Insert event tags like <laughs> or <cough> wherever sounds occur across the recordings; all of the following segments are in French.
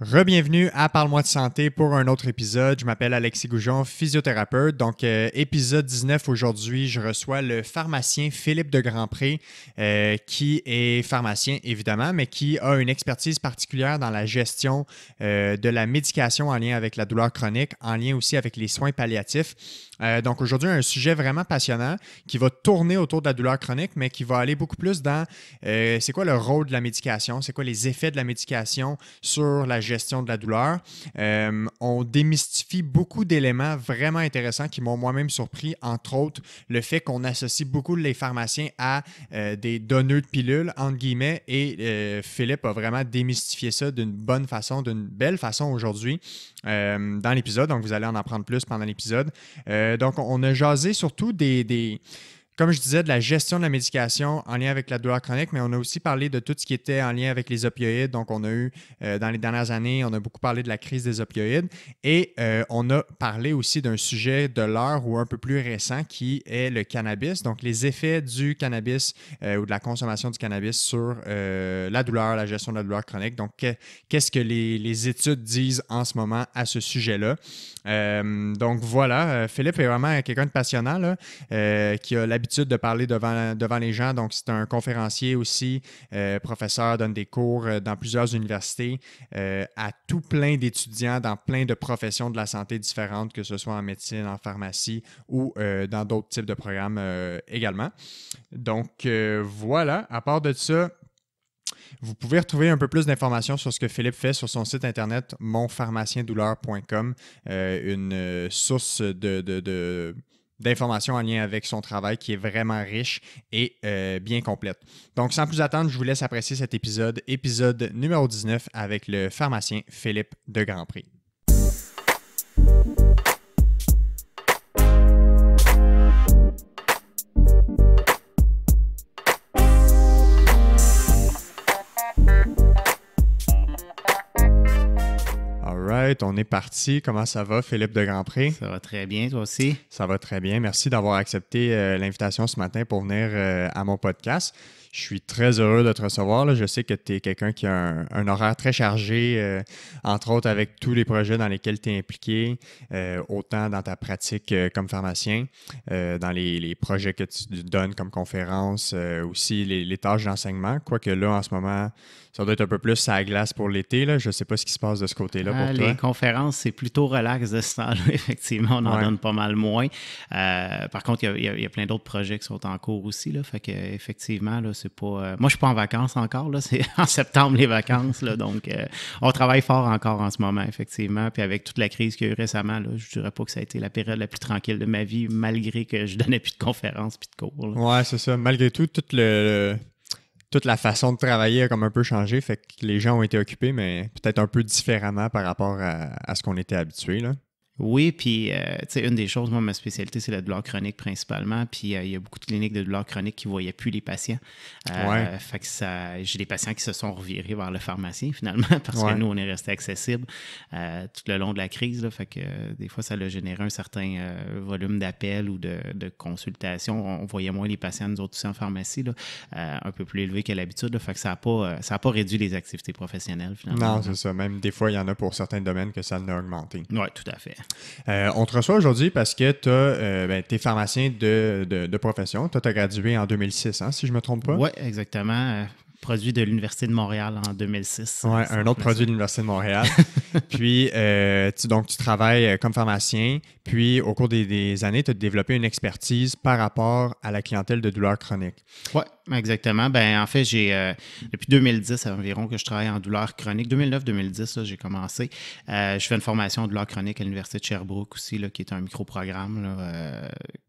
Rebienvenue à Parle-moi de santé pour un autre épisode. Je m'appelle Alexis Goujon, physiothérapeute. Donc, euh, épisode 19 aujourd'hui, je reçois le pharmacien Philippe de Grandpré, euh, qui est pharmacien évidemment, mais qui a une expertise particulière dans la gestion euh, de la médication en lien avec la douleur chronique, en lien aussi avec les soins palliatifs. donc, aujourd'hui, un sujet vraiment passionnant qui va tourner autour de la douleur chronique, mais qui va aller beaucoup plus dans c'est quoi le rôle de la médication, c'est quoi les effets de la médication sur la gestion de la douleur. Euh, on démystifie beaucoup d'éléments vraiment intéressants qui m'ont moi-même surpris, entre autres le fait qu'on associe beaucoup les pharmaciens à euh, des donneurs de pilules, entre guillemets, et euh, Philippe a vraiment démystifié ça d'une bonne façon, d'une belle façon aujourd'hui dans l'épisode. Donc, vous allez en apprendre plus pendant l'épisode. donc, on a jasé surtout des comme je disais, de la gestion de la médication en lien avec la douleur chronique, mais on a aussi parlé de tout ce qui était en lien avec les opioïdes. Donc, on a eu, euh, dans les dernières années, on a beaucoup parlé de la crise des opioïdes et euh, on a parlé aussi d'un sujet de l'heure ou un peu plus récent qui est le cannabis. Donc, les effets du cannabis euh, ou de la consommation du cannabis sur la douleur, la gestion de la douleur chronique. Donc, qu'est-ce que les, études disent en ce moment à ce sujet-là? donc, voilà, Philippe est vraiment quelqu'un de passionnant qui a l'habitude de parler devant, devant les gens, donc c'est un conférencier aussi, euh, professeur, donne des cours euh, dans plusieurs universités euh, à tout plein d'étudiants dans plein de professions de la santé différentes, que ce soit en médecine, en pharmacie ou dans d'autres types de programmes également. Donc voilà, à part de ça, vous pouvez retrouver un peu plus d'informations sur ce que Philippe fait sur son site internet monpharmaciendouleur.com, une source de d'informations en lien avec son travail qui est vraiment riche et euh, bien complète. Donc, sans plus attendre, je vous laisse apprécier cet épisode, épisode numéro 19 avec le pharmacien Philippe de Grand Prix. on est parti. Comment ça va, Philippe de Grandpré? Ça va très bien, toi aussi. Ça va très bien. Merci d'avoir accepté euh, l'invitation ce matin pour venir euh, à mon podcast je suis très heureux de te recevoir. Je sais que tu es quelqu'un qui a un, horaire très chargé, euh, entre autres avec tous les projets dans lesquels tu es impliqué, euh, autant dans ta pratique euh, comme pharmacien, dans les, projets que tu donnes comme conférence, aussi les, tâches d'enseignement. Quoique là, en ce moment, ça doit être un peu plus à glace pour l'été. Je ne sais pas ce qui se passe de ce côté-là pour ah, toi. Les conférences, c'est plutôt relax de ce temps-là, <laughs> effectivement. On en donne pas mal moins. par contre, il y, a plein d'autres projets qui sont en cours aussi. Là, fait que, effectivement, pas. Euh, moi, je suis pas en vacances encore. Là, <laughs> c'est en septembre les vacances. Là, donc, euh, on travaille fort encore en ce moment, effectivement. Puis avec toute la crise qu'il y a eu récemment, là, je dirais pas que ça a été la période la plus tranquille de ma vie, malgré que je donnais plus de conférences puis de cours. Ouais, c'est ça. Malgré tout, toute la façon de travailler a comme un peu changé, fait que les gens ont été occupés, mais peut-être un peu différemment par rapport à, à ce qu'on était habitué. Oui, puis euh, sais, une des choses, moi, ma spécialité, c'est la douleur chronique principalement. Puis euh, il y a beaucoup de cliniques de douleur chronique qui ne voyaient plus les patients. Euh, fait que ça, j'ai des patients qui se sont revirés vers le pharmacien finalement <laughs> parce que nous, on est resté accessible tout le long de la crise. fait que des fois, ça a généré un certain volume d'appels ou de, consultations. On, voyait moins les patients, nous autres, aussi en pharmacie, un peu plus élevé qu'à l'habitude. Fait que ça n'a pas, ça a pas réduit les activités professionnelles finalement. Non, c'est ça. Même des fois, il y en a pour certains domaines que ça n'a augmenté. Oui, tout à fait. Euh, on te reçoit aujourd'hui parce que tu euh, ben, es pharmacien de, profession. tu as gradué en 2006, hein, si je ne me trompe pas. Oui, exactement. Euh, produit de l'Université de Montréal en 2006. Oui, un autre produit de l'Université de Montréal. <laughs> puis, euh, tu, donc, tu travailles euh, comme pharmacien. Puis, au cours des, années, tu as développé une expertise par rapport à la clientèle de douleurs chroniques. Oui, exactement. Ben, en fait, j'ai euh, depuis 2010 environ que je travaille en douleurs chroniques. 2009-2010, j'ai commencé. je fais une formation en douleurs chroniques à l'Université de Sherbrooke aussi, là, qui est un micro-programme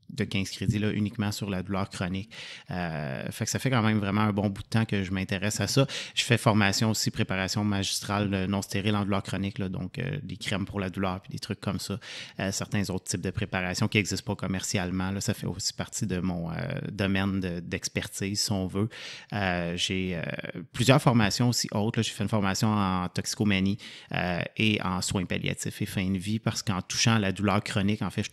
de 15 crédits là, uniquement sur la douleur chronique. Euh, fait ça fait quand même vraiment un bon bout de temps que je m'intéresse à ça. Je fais formation aussi, préparation magistrale euh, non stérile en douleur chronique, là, donc euh, des crèmes pour la douleur, puis des trucs comme ça. certains autres types de préparations qui n'existent pas commercialement, là, ça fait aussi partie de mon domaine d'expertise, si on veut. j'ai plusieurs formations aussi autres. J'ai fait une formation en toxicomanie et en soins palliatifs et fin de vie parce qu'en touchant à la douleur chronique, en fait,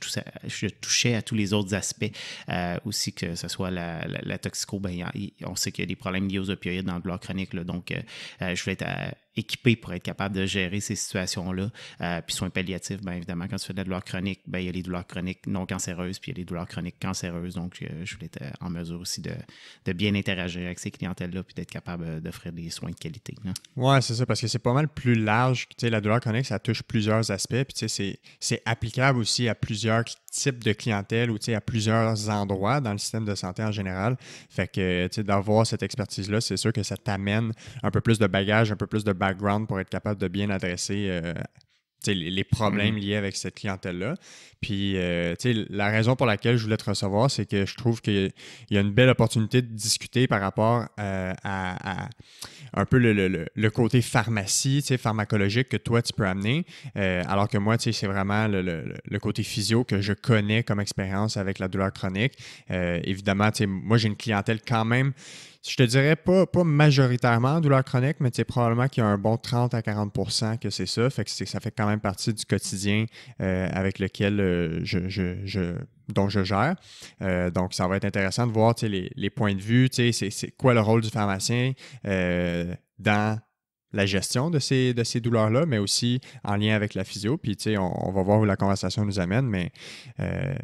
je touchais à tous les autres aspects euh, aussi, que ce soit la, la, toxico, ben, on sait qu'il y a des problèmes liés aux opioïdes dans le bloc chronique. donc, euh, euh, je vais être équipé pour être capable de gérer ces situations-là. Euh, puis soins palliatifs, bien évidemment, quand tu fais de la douleur chronique, bien, il y a les douleurs chroniques non cancéreuses, puis il y a les douleurs chroniques cancéreuses. Donc, euh, je, voulais être en mesure aussi de, bien interagir avec ces clientèles-là, puis d'être capable euh, d'offrir des soins de qualité. Hein. Oui, c'est ça, parce que c'est pas mal plus large. Tu sais, la douleur chronique, ça touche plusieurs aspects, puis tu c'est applicable aussi à plusieurs types de clientèle ou à plusieurs endroits dans le système de santé en général. Fait que tu sais, d'avoir cette expertise-là, c'est sûr que ça t'amène un peu plus de bagages, un peu plus de background pour être capable de bien adresser euh, les, problèmes mhm. liés avec cette clientèle-là. Puis, euh, la raison pour laquelle je voulais te recevoir, c'est que je trouve qu'il y a une belle opportunité de discuter par rapport euh, à, un peu le, le, le côté pharmacie, pharmacologique que toi, tu peux amener, euh, alors que moi, c'est vraiment le, le, côté physio que je connais comme expérience avec la douleur chronique. évidemment, moi, j'ai une clientèle quand même je te dirais pas, pas majoritairement douleur chronique, mais c'est probablement qu'il y a un bon 30 à 40 que c'est ça. Fait que ça fait quand même partie du quotidien euh, avec lequel euh, je, dont je gère. Euh, donc, ça va être intéressant de voir les, les, points de vue, c'est quoi le rôle du pharmacien dans la gestion de ces, de ces douleurs-là, mais aussi en lien avec la physio. Puis, tu sais, on, va voir où la conversation nous amène, mais euh,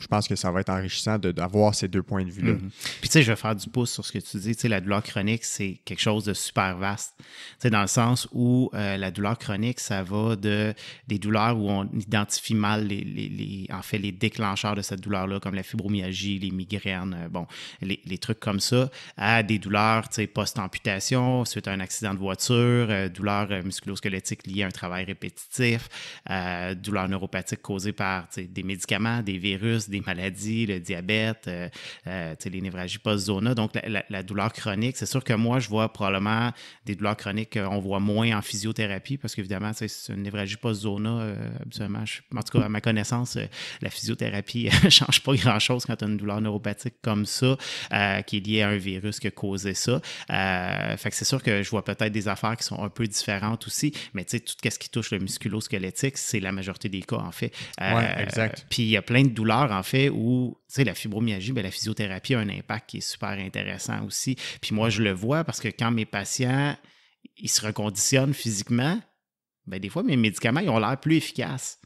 je pense que ça va être enrichissant d'avoir ces deux points de vue-là. Mm-hmm. Puis, tu sais, je vais faire du pouce sur ce que tu dis. Tu sais, la douleur chronique, c'est quelque chose de super vaste. Tu sais, dans le sens où euh, la douleur chronique, ça va de des douleurs où on identifie mal les, en fait, les déclencheurs de cette douleur-là, comme la fibromyalgie, les migraines, euh, bon, les, les trucs comme ça, à des douleurs, tu sais, post-amputation, suite à un accident de voiture, douleur euh, douleurs euh, musculosquelettiques liées à un travail répétitif, euh, douleurs neuropathiques causées par des médicaments, des virus, des maladies, le diabète, les névralgies post-zona. Donc, la, douleur chronique, c'est sûr que moi, je vois probablement des douleurs chroniques qu'on voit moins en physiothérapie parce qu'évidemment, c'est une névralgie post-zona, en tout cas, à ma connaissance, la physiothérapie ne <laughs> change pas grand-chose quand tu as une douleur neuropathique comme ça, qui est liée à un virus qui a causé ça. fait que c'est sûr que je vois peut-être des affaires qui sont un peu différentes aussi. Mais tu sais, tout ce qui touche le musculo-squelettique, c'est la majorité des cas, en fait. Euh, ouais, exact. Puis il y a plein de douleurs, en fait, où tu sais, la fibromyalgie, ben, la physiothérapie a un impact qui est super intéressant aussi. Puis moi, je le vois parce que quand mes patients, ils se reconditionnent physiquement, ben, des fois, mes médicaments, ils ont l'air plus efficaces.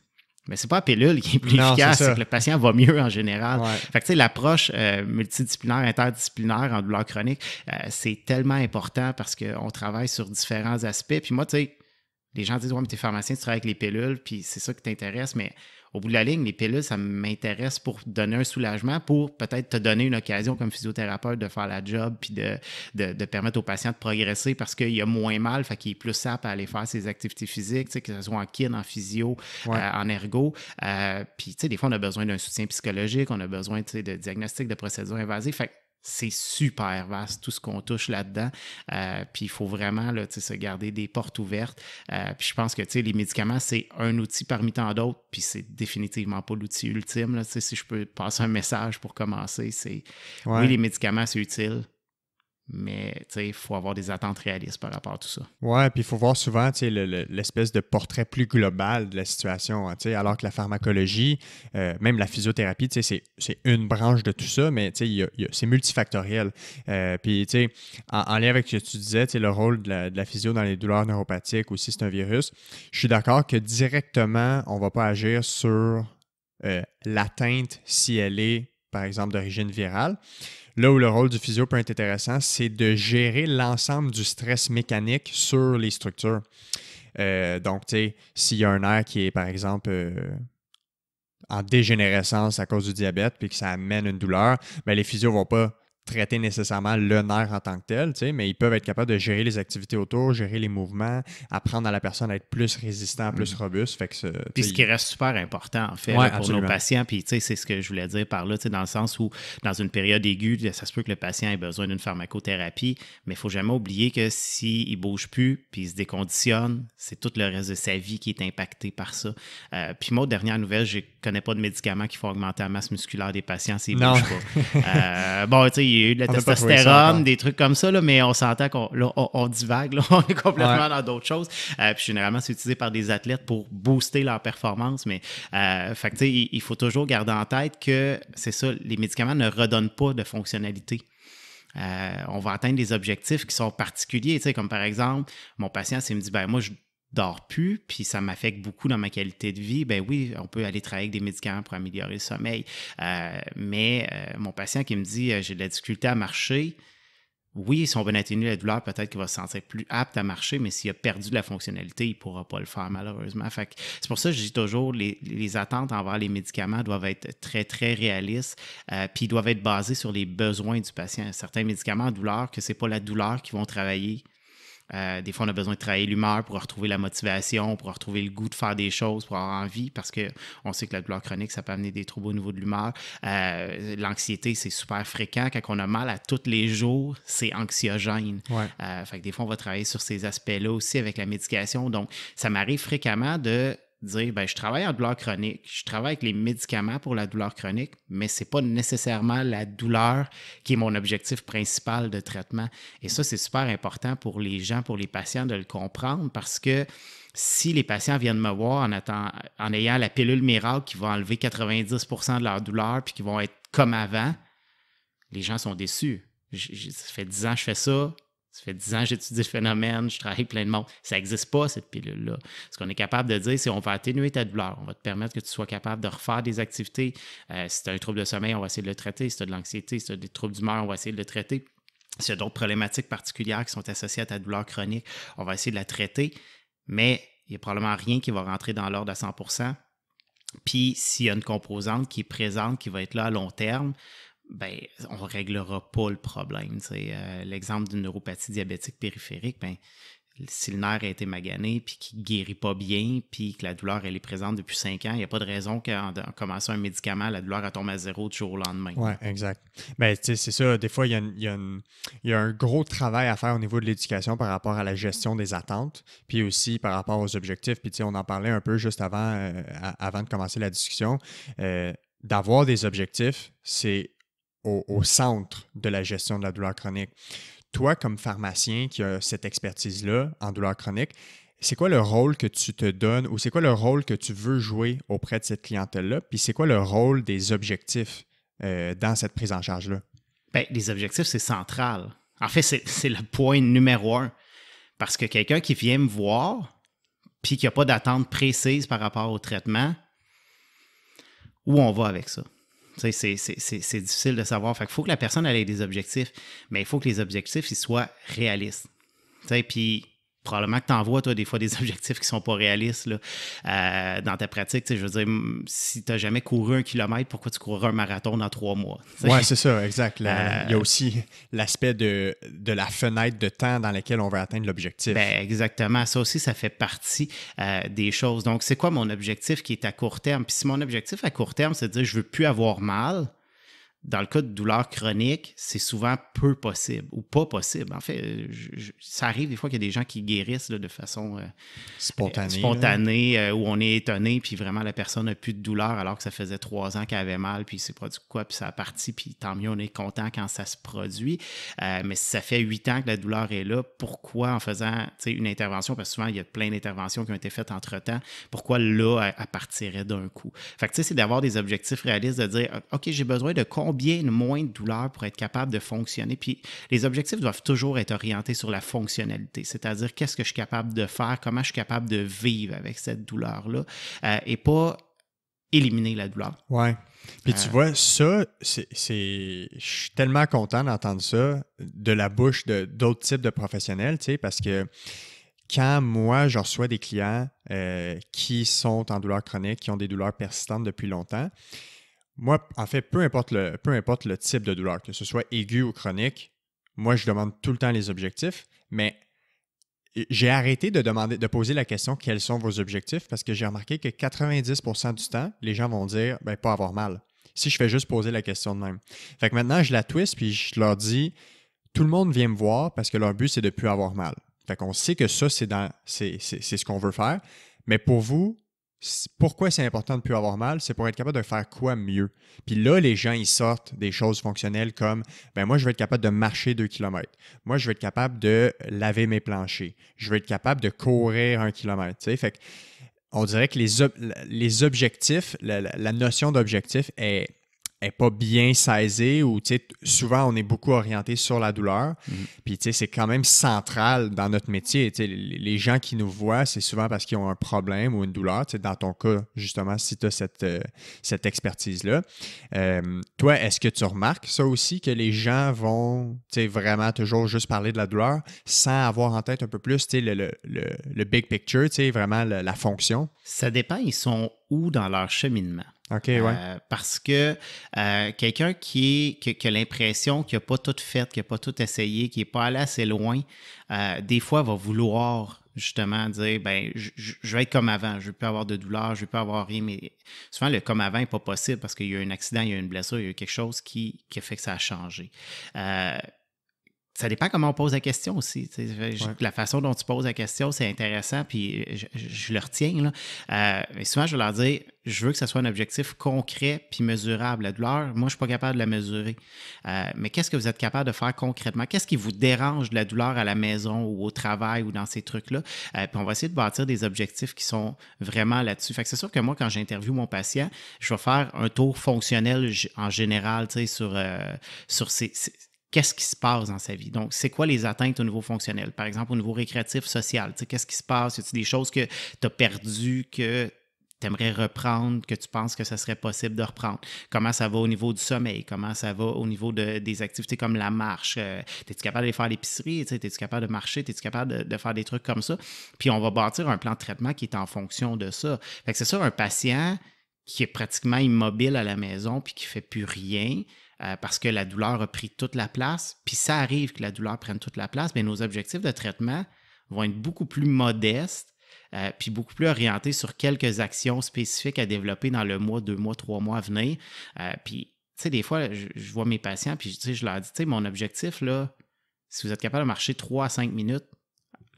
Mais c'est pas la pilule qui est plus efficace, c'est que le patient va mieux en général. Fait que tu sais, l'approche euh, multidisciplinaire, interdisciplinaire en douleur chronique, euh, c'est tellement important parce qu'on travaille sur différents aspects. Puis moi, tu sais, les gens disent, Oui, mais t'es pharmacien, tu travailles avec les pilules, puis c'est ça qui t'intéresse, mais au bout de la ligne, les pilules, ça m'intéresse pour donner un soulagement, pour peut-être te donner une occasion comme physiothérapeute de faire la job, puis de, de, permettre aux patients de progresser parce qu'il a moins mal, fait qu'il est plus apte à aller faire ses activités physiques, que ce soit en kin, en physio, euh, en ergo. Euh, puis, tu sais, des fois, on a besoin d'un soutien psychologique, on a besoin de diagnostics, de procédures invasives. Fait c'est super vaste tout ce qu'on touche là-dedans. Euh, puis il faut vraiment se garder des portes ouvertes. Euh, puis je pense que les médicaments, c'est un outil parmi tant d'autres, puis c'est définitivement pas l'outil ultime. Si je peux passer un message pour commencer, c'est oui, les médicaments, c'est utile, mais il faut avoir des attentes réalistes par rapport à tout ça. Oui, puis il faut voir souvent l'espèce de portrait plus global de la situation. Hein, alors que la pharmacologie, euh, même la physiothérapie, c'est une branche de tout ça, mais c'est multifactoriel. Euh, puis en, en, lien avec ce que tu disais, le rôle de la, physio dans les douleurs neuropathiques ou si c'est un virus. Je suis d'accord que directement, on ne va pas agir sur euh, l'atteinte si elle est, par exemple, d'origine virale. Là où le rôle du physio peut être intéressant, c'est de gérer l'ensemble du stress mécanique sur les structures. Euh, donc, tu sais, s'il y a un air qui est, par exemple, euh, en dégénérescence à cause du diabète, puis que ça amène une douleur, mais ben, les physios ne vont pas traiter nécessairement le nerf en tant que tel, mais ils peuvent être capables de gérer les activités autour, gérer les mouvements, apprendre à la personne à être plus résistant, plus mm. robuste. Fait que puis ce qui reste super important, en fait, pour nos patients, puis c'est ce que je voulais dire par là, dans le sens où, dans une période aiguë, ça se peut que le patient ait besoin d'une pharmacothérapie, mais il faut jamais oublier que s'il ne bouge plus, puis il se déconditionne, c'est tout le reste de sa vie qui est impacté par ça. Euh, puis moi, dernière nouvelle, je connais pas de médicaments qui font augmenter la masse musculaire des patients s'ils bougent pas. <laughs> Euh, bon, tu sais, il y a eu de la testostérone, des trucs comme ça, mais on s'entend qu'on divague, <laughs> on est complètement dans d'autres choses. Euh, puis généralement, c'est utilisé par des athlètes pour booster leur performance, mais euh, il, faut toujours garder en tête que c'est ça, les médicaments ne redonnent pas de fonctionnalité. Euh, on va atteindre des objectifs qui sont particuliers, comme par exemple, mon patient, s'il me dit, ben moi, je dors plus, puis ça m'affecte beaucoup dans ma qualité de vie, ben oui, on peut aller travailler avec des médicaments pour améliorer le sommeil. Euh, mais euh, mon patient qui me dit euh, j'ai de la difficulté à marcher, oui, si on veut atténuer la douleur, peut-être qu'il va se sentir plus apte à marcher, mais s'il a perdu de la fonctionnalité, il ne pourra pas le faire malheureusement. Fait c'est pour ça que je dis toujours, les, attentes envers les médicaments doivent être très, très réalistes, puis ils doivent être basés sur les besoins du patient. Certains médicaments à douleur, que ce n'est pas la douleur qui vont travailler euh, des fois, on a besoin de travailler l'humeur pour retrouver la motivation, pour retrouver le goût de faire des choses, pour avoir envie, parce qu'on sait que la douleur chronique, ça peut amener des troubles au niveau de l'humeur. Euh, l'anxiété, c'est super fréquent. Quand on a mal à tous les jours, c'est anxiogène. Euh, fait que des fois, on va travailler sur ces aspects-là aussi avec la médication. Donc, ça m'arrive fréquemment de dire ben, je travaille en douleur chronique, je travaille avec les médicaments pour la douleur chronique, mais ce n'est pas nécessairement la douleur qui est mon objectif principal de traitement. Et ça, c'est super important pour les gens, pour les patients de le comprendre parce que si les patients viennent me voir en, en ayant la pilule miracle qui va enlever 90 de leur douleur puis qui vont être comme avant, les gens sont déçus. ça fait 10 ans que je fais ça, ça fait 10 ans que j'étudie le phénomène, je travaille plein de monde. Ça n'existe pas, cette pilule-là. Ce qu'on est capable de dire, c'est qu'on va atténuer ta douleur, on va te permettre que tu sois capable de refaire des activités. Euh, si tu as un trouble de sommeil, on va essayer de le traiter. Si tu as de l'anxiété, si tu as des troubles d'humeur, on va essayer de le traiter. S'il y a d'autres problématiques particulières qui sont associées à ta douleur chronique, on va essayer de la traiter. Mais il n'y a probablement rien qui va rentrer dans l'ordre à 100 Puis s'il y a une composante qui est présente, qui va être là à long terme, ben, on réglera pas le problème. Euh, l'exemple d'une neuropathie diabétique périphérique, ben, si le nerf a été magané, puis qu'il ne guérit pas bien, puis que la douleur elle est présente depuis cinq ans, il n'y a pas de raison qu'en commençant un médicament, la douleur tombe à zéro du jour au lendemain. Oui, exact. Ben, c'est ça, des fois, il y, a y un gros travail à faire au niveau de l'éducation par rapport à la gestion des attentes, puis aussi par rapport aux objectifs. Puis on en parlait un peu juste avant, euh, avant de commencer la discussion. Euh, d'avoir des objectifs, c'est au, centre de la gestion de la douleur chronique. Toi, comme pharmacien qui a cette expertise-là en douleur chronique, c'est quoi le rôle que tu te donnes ou c'est quoi le rôle que tu veux jouer auprès de cette clientèle-là? Puis c'est quoi le rôle des objectifs euh, dans cette prise en charge-là? Bien, les objectifs, c'est central. En fait, c'est le point numéro un. Parce que quelqu'un qui vient me voir, puis qui n'a pas d'attente précise par rapport au traitement, où on va avec ça? C'est difficile de savoir. il faut que la personne ait des objectifs, mais il faut que les objectifs ils soient réalistes. Puis probablement que tu envoies, toi, des fois, des <laughs> objectifs qui sont pas réalistes là, euh, dans ta pratique. Je veux dire, si tu n'as jamais couru un kilomètre, pourquoi tu courrais un marathon dans trois mois? Oui, c'est ça, exact. Euh, il y a aussi l'aspect de, la fenêtre de temps dans laquelle on veut atteindre l'objectif. Ben, exactement. Ça aussi, ça fait partie euh, des choses. Donc, c'est quoi mon objectif qui est à court terme? Puis si mon objectif à court terme, c'est de dire je veux plus avoir mal, dans le cas de douleur chronique, c'est souvent peu possible ou pas possible. En fait, ça arrive des fois qu'il y a des gens qui guérissent de façon euh, spontanée, euh, euh, où on est étonné, puis vraiment la personne n'a plus de douleur alors que ça faisait trois ans qu'elle avait mal, puis c'est produit quoi, puis ça a parti, puis tant mieux, on est content quand ça se produit. mais si ça fait huit ans que la douleur est là, pourquoi en faisant une intervention, parce que souvent il y a plein d'interventions qui ont été faites entre-temps, pourquoi là, elle, partirait d'un coup? Fait que c'est d'avoir des objectifs réalistes, de dire, OK, j'ai besoin de combien moins de douleur pour être capable de fonctionner. Puis les objectifs doivent toujours être orientés sur la fonctionnalité, c'est-à-dire qu'est-ce que je suis capable de faire, comment je suis capable de vivre avec cette douleur-là euh, et pas éliminer la douleur. Ouais. Puis tu euh, vois, ça, c'est. Je suis tellement content d'entendre ça de la bouche d'autres types de professionnels, tu sais, parce que quand moi, je reçois des clients euh, qui sont en douleur chronique, qui ont des douleurs persistantes depuis longtemps, moi, en fait, peu importe, le, peu importe le type de douleur, que ce soit aigu ou chronique, moi, je demande tout le temps les objectifs, mais j'ai arrêté de demander, de poser la question quels sont vos objectifs parce que j'ai remarqué que 90% du temps, les gens vont dire ben, pas avoir mal. Si je fais juste poser la question de même. Fait que maintenant, je la twist puis je leur dis tout le monde vient me voir parce que leur but, c'est de ne plus avoir mal. Fait qu'on sait que ça, c'est ce qu'on veut faire. Mais pour vous, pourquoi c'est important de ne plus avoir mal, c'est pour être capable de faire quoi mieux. Puis là, les gens, ils sortent des choses fonctionnelles comme ben moi, je vais être capable de marcher deux kilomètres. Moi, je vais être capable de laver mes planchers. Je vais être capable de courir un kilomètre. Fait on dirait que les, les objectifs, la notion d'objectif est n'est pas bien saisie ou souvent on est beaucoup orienté sur la douleur. Mhm. puis Puis c'est quand même central dans notre métier. les gens qui nous voient, c'est souvent parce qu'ils ont un problème ou une douleur. dans ton cas, justement, si tu as cette, euh, cette expertise-là. Euh, toi, est-ce que tu remarques ça aussi, que les gens vont vraiment toujours juste parler de la douleur sans avoir en tête un peu plus le, le, big picture, vraiment la fonction? Ça dépend, ils sont où dans leur cheminement? ouais. Euh, parce que euh, quelqu'un qui, qui, a l'impression qu'il n'a pas tout fait, qu'il n'a pas tout essayé, qu'il n'est pas allé assez loin, euh, des fois va vouloir justement dire ben je, vais être comme avant, je vais plus avoir de douleur, je vais ne plus avoir rien, mais souvent le comme avant n'est pas possible parce qu'il y a eu un accident, il y a eu une blessure, il y a eu quelque chose qui, qui fait que ça a changé ça dépend comment on pose la question aussi. La façon dont tu poses la question, c'est intéressant, puis je, le retiens. Là. Euh, souvent, je vais leur dire je veux que ce soit un objectif concret puis mesurable. La douleur, moi, je ne suis pas capable de la mesurer. Euh, mais qu'est-ce que vous êtes capable de faire concrètement? Qu'est-ce qui vous dérange de la douleur à la maison ou au travail ou dans ces trucs-là? Euh, puis on va essayer de bâtir des objectifs qui sont vraiment là-dessus. Fait que c'est sûr que moi, quand j'interviewe mon patient, je vais faire un tour fonctionnel en général, sur, sur ces qu'est-ce qui se passe dans sa vie. Donc, c'est quoi les atteintes au niveau fonctionnel? Par exemple, au niveau récréatif, social, qu'est-ce qui se passe? Y a-t-il des choses que tu as perdues, que tu aimerais reprendre, que tu penses que ça serait possible de reprendre? Comment ça va au niveau du sommeil? Comment ça va au niveau de, des activités comme la marche? Euh, tes es-tu capable de faire l'épicerie? Es-tu capable de marcher? Es-tu capable de, faire des trucs comme ça? Puis, on va bâtir un plan de traitement qui est en fonction de ça. Fait que c'est ça, un patient qui est pratiquement immobile à la maison puis qui fait plus rien, euh, parce que la douleur a pris toute la place, puis ça arrive que la douleur prenne toute la place, mais nos objectifs de traitement vont être beaucoup plus modestes, euh, puis beaucoup plus orientés sur quelques actions spécifiques à développer dans le mois, deux mois, trois mois à venir. Euh, puis, tu sais, des fois, je, vois mes patients, puis je leur dis, tu sais, mon objectif, là, si vous êtes capable de marcher trois à cinq minutes,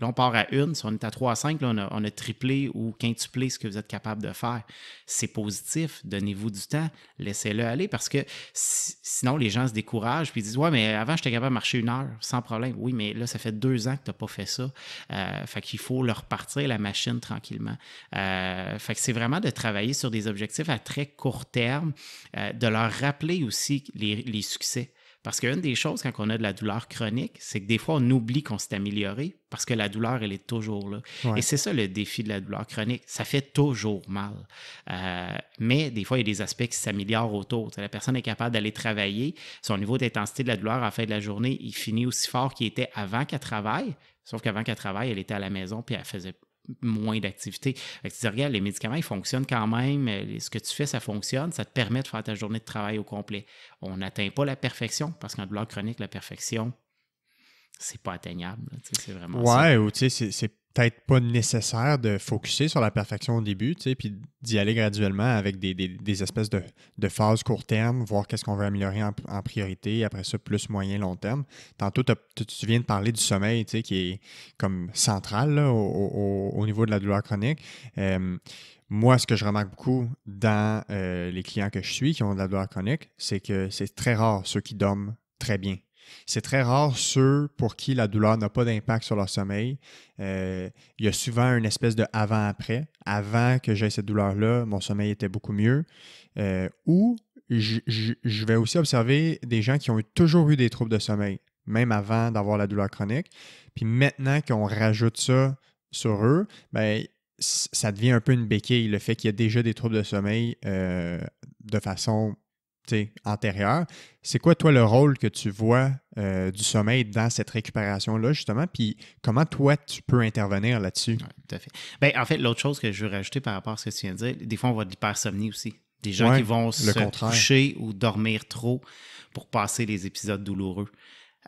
Là, on part à une. Si on est à trois à 5, là, on, a, triplé ou quintuplé ce que vous êtes capable de faire. C'est positif. Donnez-vous du temps. Laissez-le aller parce que sinon, les gens se découragent puis disent Ouais, mais avant, j'étais capable de marcher une heure sans problème. Oui, mais là, ça fait deux ans que tu n'as pas fait ça. Euh, fait qu'il faut leur partir la machine tranquillement. Euh, fait que c'est vraiment de travailler sur des objectifs à très court terme, euh, de leur rappeler aussi les succès. Parce qu'une des choses, quand on a de la douleur chronique, c'est que des fois, on oublie qu'on s'est amélioré parce que la douleur, elle est toujours là. Et c'est ça le défi de la douleur chronique. Ça fait toujours mal. Euh, mais des fois, il y a des aspects qui s'améliorent autour. la personne est capable d'aller travailler. Son niveau d'intensité de la douleur à la fin de la journée, il finit aussi fort qu'il était avant qu'elle travaille. Sauf qu'avant qu'elle travaille, elle était à la maison puis elle faisait moins d'activité. Tu dis, regarde, les médicaments, ils fonctionnent quand même. Euh, ce que tu fais, ça fonctionne. Ça te permet de faire ta journée de travail au complet. On n'atteint pas la perfection parce qu'en douleur chronique, la perfection, c'est pas atteignable. C'est vraiment. Ouais, ça. ou tu sais, c'est peut-être pas nécessaire de focuser sur la perfection au début, puis d'y aller graduellement avec des, espèces de, phases court terme, voir qu'est-ce qu'on veut améliorer en, priorité, après ça, plus moyen, long terme. Tantôt, tu viens de parler du sommeil, qui est comme central au, niveau de la douleur chronique. Euh, moi, ce que je remarque beaucoup dans euh, les clients que je suis qui ont de la douleur chronique, c'est que c'est très rare ceux qui dorment très bien. C'est très rare ceux pour qui la douleur n'a pas d'impact sur leur sommeil. Euh, il y a souvent une espèce de avant-après. Avant que j'aie cette douleur-là, mon sommeil était beaucoup mieux. Euh, ou je, vais aussi observer des gens qui ont toujours eu des troubles de sommeil, même avant d'avoir la douleur chronique. Puis maintenant qu'on rajoute ça sur eux, ben, ça devient un peu une béquille, le fait qu'il y a déjà des troubles de sommeil euh, de façon antérieure. C'est quoi, toi, le rôle que tu vois euh, du sommeil dans cette récupération-là, justement? Puis comment, toi, tu peux intervenir là-dessus? Ouais, tout à fait. Bien, en fait, l'autre chose que je veux rajouter par rapport à ce que tu viens de dire, des fois, on voit de l'hypersomnie aussi. Des gens qui vont se coucher ou dormir trop pour passer les épisodes douloureux.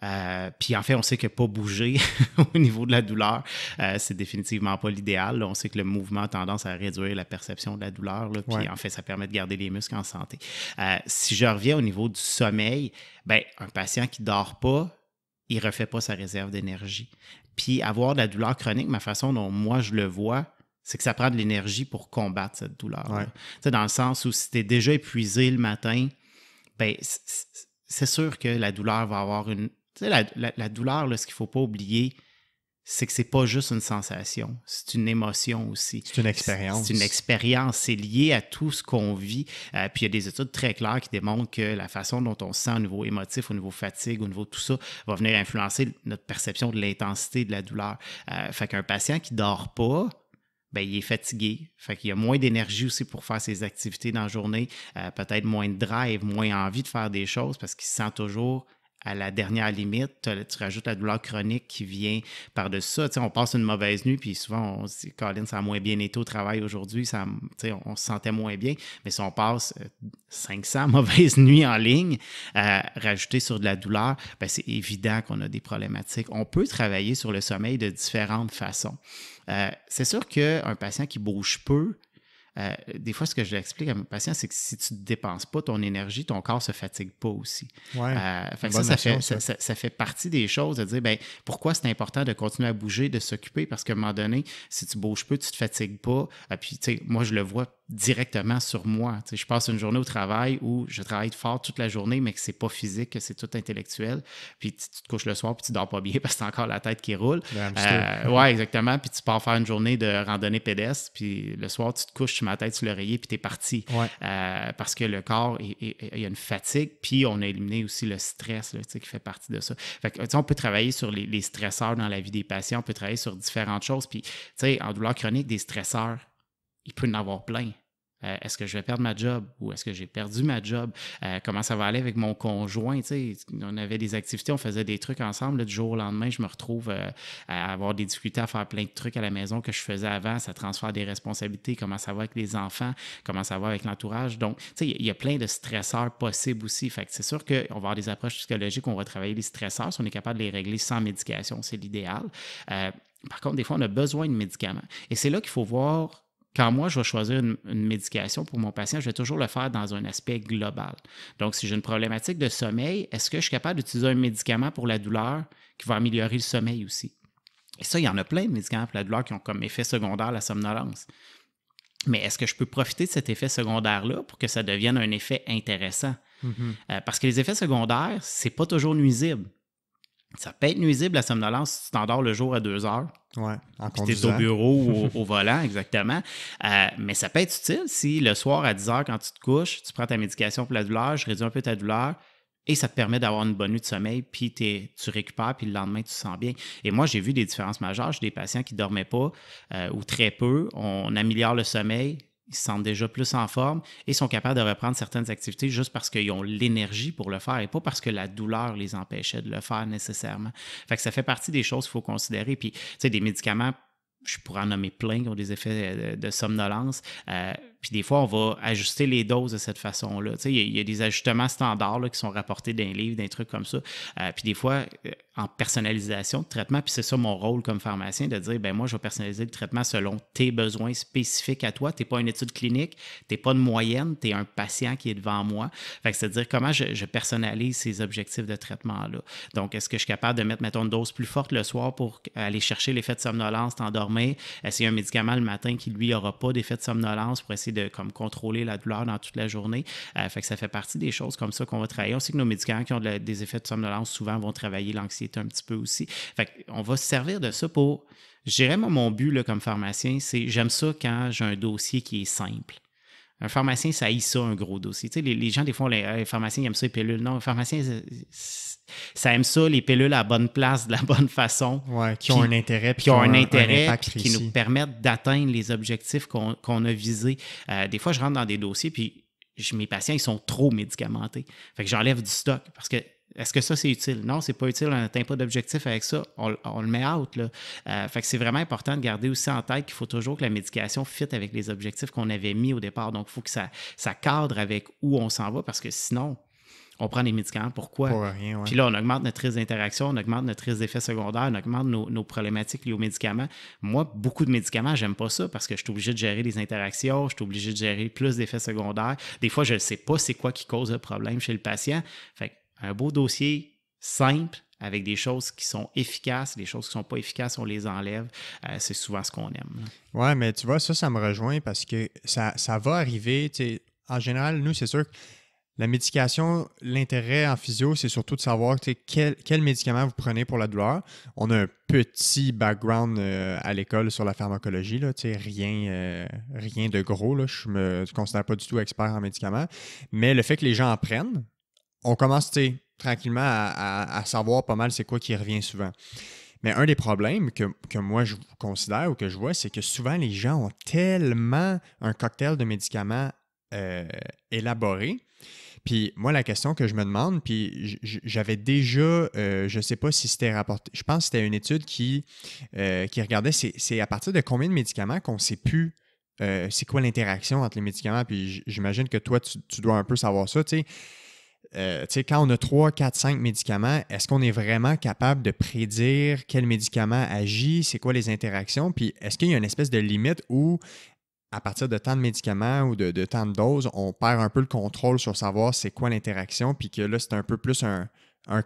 Euh, puis en fait, on sait que pas bouger <laughs> au niveau de la douleur, euh, c'est définitivement pas l'idéal. On sait que le mouvement a tendance à réduire la perception de la douleur. Puis en fait, ça permet de garder les muscles en santé. Euh, si je reviens au niveau du sommeil, ben, un patient qui dort pas, il refait pas sa réserve d'énergie. Puis avoir de la douleur chronique, ma façon dont moi je le vois, c'est que ça prend de l'énergie pour combattre cette douleur. Dans le sens où si tu es déjà épuisé le matin, ben, c'est sûr que la douleur va avoir une la, douleur, ce qu'il ne faut pas oublier, c'est que c'est pas juste une sensation, c'est une émotion aussi. C'est une expérience. C'est une expérience, c'est lié à tout ce qu'on vit. Euh, puis il y a des études très claires qui démontrent que la façon dont on se sent au niveau émotif, au niveau fatigue, au niveau tout ça, va venir influencer notre perception de l'intensité de la douleur. Euh, fait qu'un patient qui dort pas, Bien, il est fatigué. Fait qu'il a moins d'énergie aussi pour faire ses activités dans la journée, euh, peut-être moins de drive, moins envie de faire des choses parce qu'il se sent toujours à la dernière limite, tu rajoutes la douleur chronique qui vient par-dessus ça. Tu on passe une mauvaise nuit, puis souvent, on se dit, Colin, ça a moins bien été au travail aujourd'hui, ça, on, se sentait moins bien. Mais si on passe 500 euh, <laughs> mauvaises nuits en ligne, euh, rajouter sur de la douleur, ben, c'est évident qu'on a des problématiques. On peut travailler sur le sommeil de différentes façons. Euh, c'est sûr qu'un patient qui bouge peu, euh, des fois, ce que je l'explique à mes patients, c'est que si tu ne dépenses pas ton énergie, ton corps se fatigue pas aussi. ça, fait, partie des choses de dire ben, pourquoi c'est important de continuer à bouger, de s'occuper, parce qu'à un moment donné, si tu bouges peu, tu te fatigues pas. Et ah, puis, moi, je le vois directement sur moi. je passe une journée au travail où je travaille fort toute la journée, mais que c'est pas physique, que c'est tout intellectuel. Puis tu, te couches le soir, puis tu dors pas bien <laughs> parce que as encore la tête qui roule. Oui, euh, ouais, exactement. Puis tu pars faire une journée de randonnée pédestre, puis le soir, tu te couches, tu mets la tête sur l'oreiller, puis tu es parti. Euh, parce que le corps, il y a une fatigue, puis on a éliminé aussi le stress qui fait partie de ça. Fait on peut travailler sur les, les, stresseurs dans la vie des patients, on peut travailler sur différentes choses. Puis, tu en douleur chronique, des stresseurs, il peut en avoir plein. Euh, est-ce que je vais perdre ma job ou est-ce que j'ai perdu ma job? Euh, comment ça va aller avec mon conjoint? on avait des activités, on faisait des trucs ensemble. du jour au lendemain, je me retrouve euh, à avoir des difficultés à faire plein de trucs à la maison que je faisais avant. Ça transfère des responsabilités. Comment ça va avec les enfants? Comment ça va avec l'entourage? Donc, il y a plein de stresseurs possibles aussi. Fait c'est sûr qu'on va avoir des approches psychologiques, on va travailler les stresseurs si on est capable de les régler sans médication. C'est l'idéal. par contre, des fois, on a besoin de médicaments. Et c'est là qu'il faut voir quand moi, je vais choisir une, médication pour mon patient, je vais toujours le faire dans un aspect global. Donc, si j'ai une problématique de sommeil, est-ce que je suis capable d'utiliser un médicament pour la douleur qui va améliorer le sommeil aussi? Et ça, il y en a plein de médicaments pour la douleur qui ont comme effet secondaire la somnolence. Mais est-ce que je peux profiter de cet effet secondaire-là pour que ça devienne un effet intéressant? Mm-hmm. Euh, parce que les effets secondaires, c'est pas toujours nuisible ça peut être nuisible la somnolence si tu t'endors le jour à deux heures. Oui, en tu es au bureau ou au, <laughs> volant, exactement. Euh, mais ça peut être utile si le soir à 10 heures, quand tu te couches, tu prends ta médication pour la douleur, je réduis un peu ta douleur et ça te permet d'avoir une bonne nuit de sommeil, puis tu récupères, puis le lendemain, tu te sens bien. Et moi, j'ai vu des différences majeures. J'ai des patients qui ne dormaient pas euh, ou très peu. On améliore le sommeil, ils se sentent déjà plus en forme et sont capables de reprendre certaines activités juste parce qu'ils ont l'énergie pour le faire et pas parce que la douleur les empêchait de le faire nécessairement. Fait que ça fait partie des choses qu'il faut considérer. Puis, tu des médicaments, je pourrais en nommer plein qui ont des effets euh, de, somnolence. Euh, puis des fois, on va ajuster les doses de cette façon-là. Il y, a des ajustements standards qui sont rapportés d'un livre, d'un truc comme ça. Euh, puis des fois, euh, en personnalisation de traitement, puis c'est ça mon rôle comme pharmacien, de dire, ben moi, je vais personnaliser le traitement selon tes besoins spécifiques à toi. Tu n'es pas une étude clinique, tu n'es pas de moyenne, tu es un patient qui est devant moi. Fait que c'est-à-dire comment je, personnalise ces objectifs de traitement-là. Donc, est-ce que je suis capable de mettre, mettons, une dose plus forte le soir pour aller chercher l'effet de somnolence, t'endormir, essayer un médicament le matin qui, lui, n'aura pas d'effet de somnolence pour essayer de comme, contrôler la douleur dans toute la journée. Euh, fait que ça fait partie des choses comme ça qu'on va travailler. On sait que nos médicaments qui ont des effets de somnolence souvent vont travailler l'anxiété un petit peu aussi. Fait va se servir de ça pour. Je mon but comme pharmacien, c'est j'aime ça quand j'ai un dossier qui est simple. Un pharmacien, ça haït ça, un gros dossier. les, gens, des fois, les, pharmaciens, ils aiment ça, les pilules. Non, un pharmacien, ça aime ça, les pilules à la bonne place, de la bonne façon. qui, ont un intérêt. Qui ont un, intérêt, qui nous permettent d'atteindre les objectifs qu'on a visés. Euh, des fois, je rentre dans des dossiers, puis mes patients, ils sont trop médicamentés. Fait que j'enlève du stock parce que est-ce que ça, c'est utile? Non, c'est pas utile. On n'atteint pas d'objectif avec ça. On, le met out. Là. Euh, fait que c'est vraiment important de garder aussi en tête qu'il faut toujours que la médication fitte avec les objectifs qu'on avait mis au départ. Donc, il faut que ça, ça cadre avec où on s'en va parce que sinon, on prend des médicaments. Pourquoi? Puis là, on augmente notre risque d'interaction, on augmente notre risque d'effets secondaires, on augmente nos, problématiques liées aux médicaments. Moi, beaucoup de médicaments, j'aime pas ça parce que je suis obligé de gérer les interactions, je suis obligé de gérer plus d'effets secondaires. Des fois, je ne sais pas c'est quoi qui cause le problème chez le patient. Fait un beau dossier simple avec des choses qui sont efficaces, des choses qui ne sont pas efficaces, on les enlève. Euh, c'est souvent ce qu'on aime. Oui, mais tu vois, ça, ça me rejoint parce que ça, ça va arriver. En général, nous, c'est sûr que la médication, l'intérêt en physio, c'est surtout de savoir quel, quel, médicament vous prenez pour la douleur. On a un petit background euh, à l'école sur la pharmacologie, là, rien, euh, rien de gros. je ne me considère pas du tout expert en médicaments. Mais le fait que les gens en prennent, on commence tranquillement à, à, savoir pas mal c'est quoi qui revient souvent. Mais un des problèmes que, moi je considère ou que je vois, c'est que souvent les gens ont tellement un cocktail de médicaments euh, élaboré. Puis moi, la question que je me demande, puis j'avais déjà, euh, je ne sais pas si c'était rapporté, je pense que c'était une étude qui, euh, qui regardait, c'est à partir de combien de médicaments qu'on ne sait plus c'est quoi l'interaction entre les médicaments. Puis j'imagine que toi, tu, tu, dois un peu savoir ça, tu sais euh, quand on a 3, 4, 5 médicaments, est-ce qu'on est vraiment capable de prédire quel médicament agit, c'est quoi les interactions, puis est-ce qu'il y a une espèce de limite où, à partir de tant de médicaments ou de, tant de doses, on perd un peu le contrôle sur savoir c'est quoi l'interaction, puis que là, c'est un peu plus un,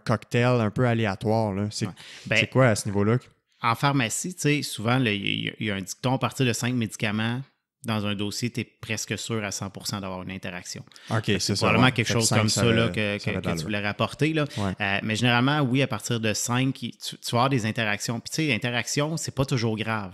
cocktail un peu aléatoire. Ben, c'est quoi à ce niveau-là? En pharmacie, souvent, il y, y, a un dicton à partir de 5 médicaments, dans un dossier, tu es presque sûr à 100 d'avoir une interaction. OK, c'est ça. Probablement quelque chose comme ça, que, tu voulais rapporter. Là. Euh, mais généralement, oui, à partir de 5, tu, tu vas des interactions. Puis tu sais, l'interaction, c'est pas toujours grave.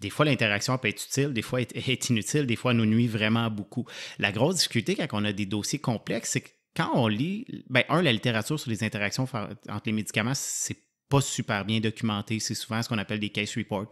Des fois, l'interaction peut être utile, des fois, elle est inutile, des fois, elle nous nuit vraiment beaucoup. La grosse difficulté quand on a des dossiers complexes, c'est que quand on lit, ben, un, la littérature sur les interactions entre les médicaments, c'est pas super bien documenté. C'est souvent ce qu'on appelle des case reports.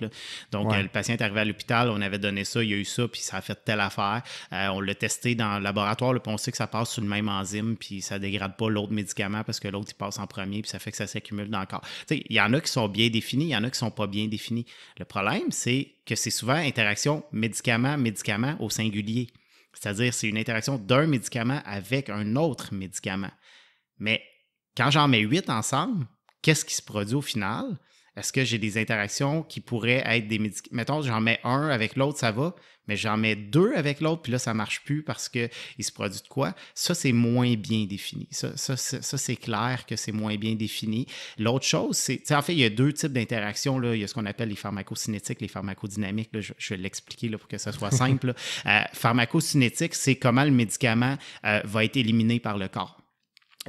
Donc, euh, le patient est arrivé à l'hôpital, on avait donné ça, il y a eu ça, puis ça a fait telle affaire. Euh, on l'a testé dans le laboratoire, le puis on sait que ça passe sur le même enzyme, puis ça dégrade pas l'autre médicament parce que l'autre, il passe en premier, puis ça fait que ça s'accumule dans le corps. Il y en a qui sont bien définis, il y en a qui sont pas bien définis. Le problème, c'est que c'est souvent interaction médicament-médicament au singulier. C'est-à-dire, c'est une interaction d'un médicament avec un autre médicament. Mais quand j'en mets huit ensemble, qu'est-ce qui se produit au final? Est-ce que j'ai des interactions qui pourraient être des médicaments? Mettons, j'en mets un avec l'autre, ça va, mais j'en mets deux avec l'autre, puis là, ça ne marche plus parce qu'il se produit de quoi? Ça, c'est moins bien défini. Ça, c'est clair que c'est moins bien défini. L'autre chose, c'est. En fait, il y a deux types d'interactions. Il y a ce qu'on appelle les pharmacocinétiques, les pharmacodynamiques. je, vais l'expliquer pour que ce soit <laughs> simple. Euh, pharmacocinétique, c'est comment le médicament euh, va être éliminé par le corps.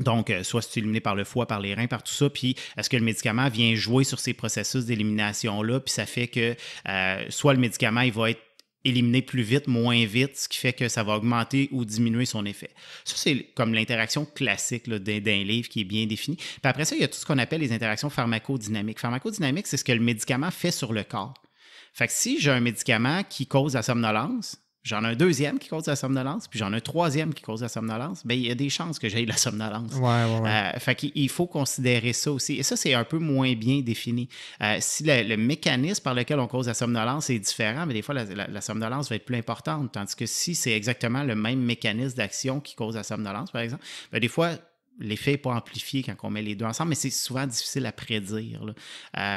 Donc, euh, soit c'est éliminé par le foie, par les reins, par tout ça, puis est-ce que le médicament vient jouer sur ces processus d'élimination-là, puis ça fait que euh, soit le médicament, il va être éliminé plus vite, moins vite, ce qui fait que ça va augmenter ou diminuer son effet. Ça, c'est comme l'interaction classique d'un livre qui est bien défini. Puis après ça, il y a tout ce qu'on appelle les interactions pharmacodynamiques. Pharmacodynamique, c'est ce que le médicament fait sur le corps. Fait que si j'ai un médicament qui cause la somnolence, j'en ai un deuxième qui cause la somnolence, puis j'en ai un troisième qui cause la somnolence, bien, il y a des chances que j'aille la somnolence. Ouais, ouais, euh, fait faut considérer ça aussi. Et ça, c'est un peu moins bien défini. Euh, si le, mécanisme par lequel on cause la somnolence est différent, mais des fois, la, somnolence va être plus importante. Tandis que si c'est exactement le même mécanisme d'action qui cause la somnolence, par exemple, ben, des fois, l'effet n'est pas amplifié quand on met les deux ensemble, mais c'est souvent difficile à prédire. Là.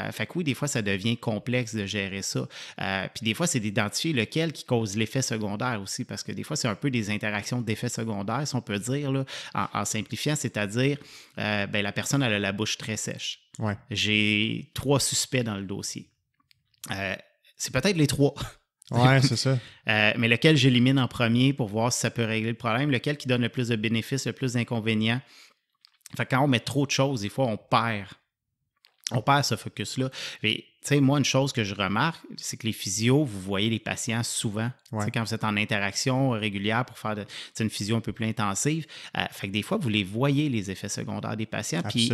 Euh, fait que oui, des fois, ça devient complexe de gérer ça. Euh, puis des fois, c'est d'identifier lequel qui cause l'effet secondaire aussi, parce que des fois, c'est un peu des interactions d'effets secondaires, si on peut dire, là, en, simplifiant, c'est-à-dire, euh, ben, la personne, a la bouche très sèche. J'ai trois suspects dans le dossier. c'est peut-être les trois. <laughs> Oui, c'est ça. mais lequel j'élimine en premier pour voir si ça peut régler le problème, lequel qui donne le plus de bénéfices, le plus d'inconvénients, fait quand on met trop de choses, des fois, on perd. On perd ce focus-là. Mais tu sais, moi, une chose que je remarque, c'est que les physios, vous voyez les patients souvent. Quand vous êtes en interaction régulière pour faire de, une physio un peu plus intensive, euh, fait que des fois, vous les voyez, les effets secondaires des patients. Puis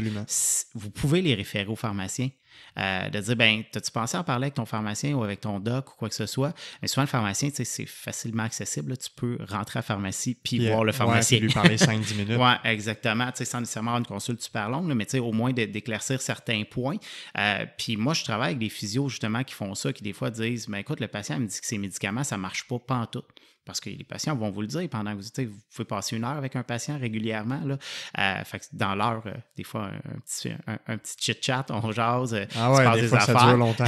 vous pouvez les référer aux pharmaciens. Euh, de dire, ben, as-tu pensé en parler avec ton pharmacien ou avec ton doc ou quoi que ce soit? Mais souvent, le pharmacien, tu sais, c'est facilement accessible. Tu peux rentrer à la pharmacie puis voir le euh, pharmacien. Ouais, lui parler 5-10 <laughs> minutes. oui, exactement. Tu sais, sans nécessairement avoir une consulte super longue, mais tu sais, au moins d'éclaircir certains points. Euh, puis moi, je travaille avec des physios, justement, qui font ça, qui des fois disent, ben, écoute, le patient me dit que ces médicaments, ça marche pas, pas tout parce que les patients vont vous le dire pendant que vous êtes, vous pouvez passer une heure avec un patient régulièrement. Euh, fait que dans l'heure, euh, des fois, un, petit, chit-chat, on jase, euh, ah ouais, des, Ça longtemps.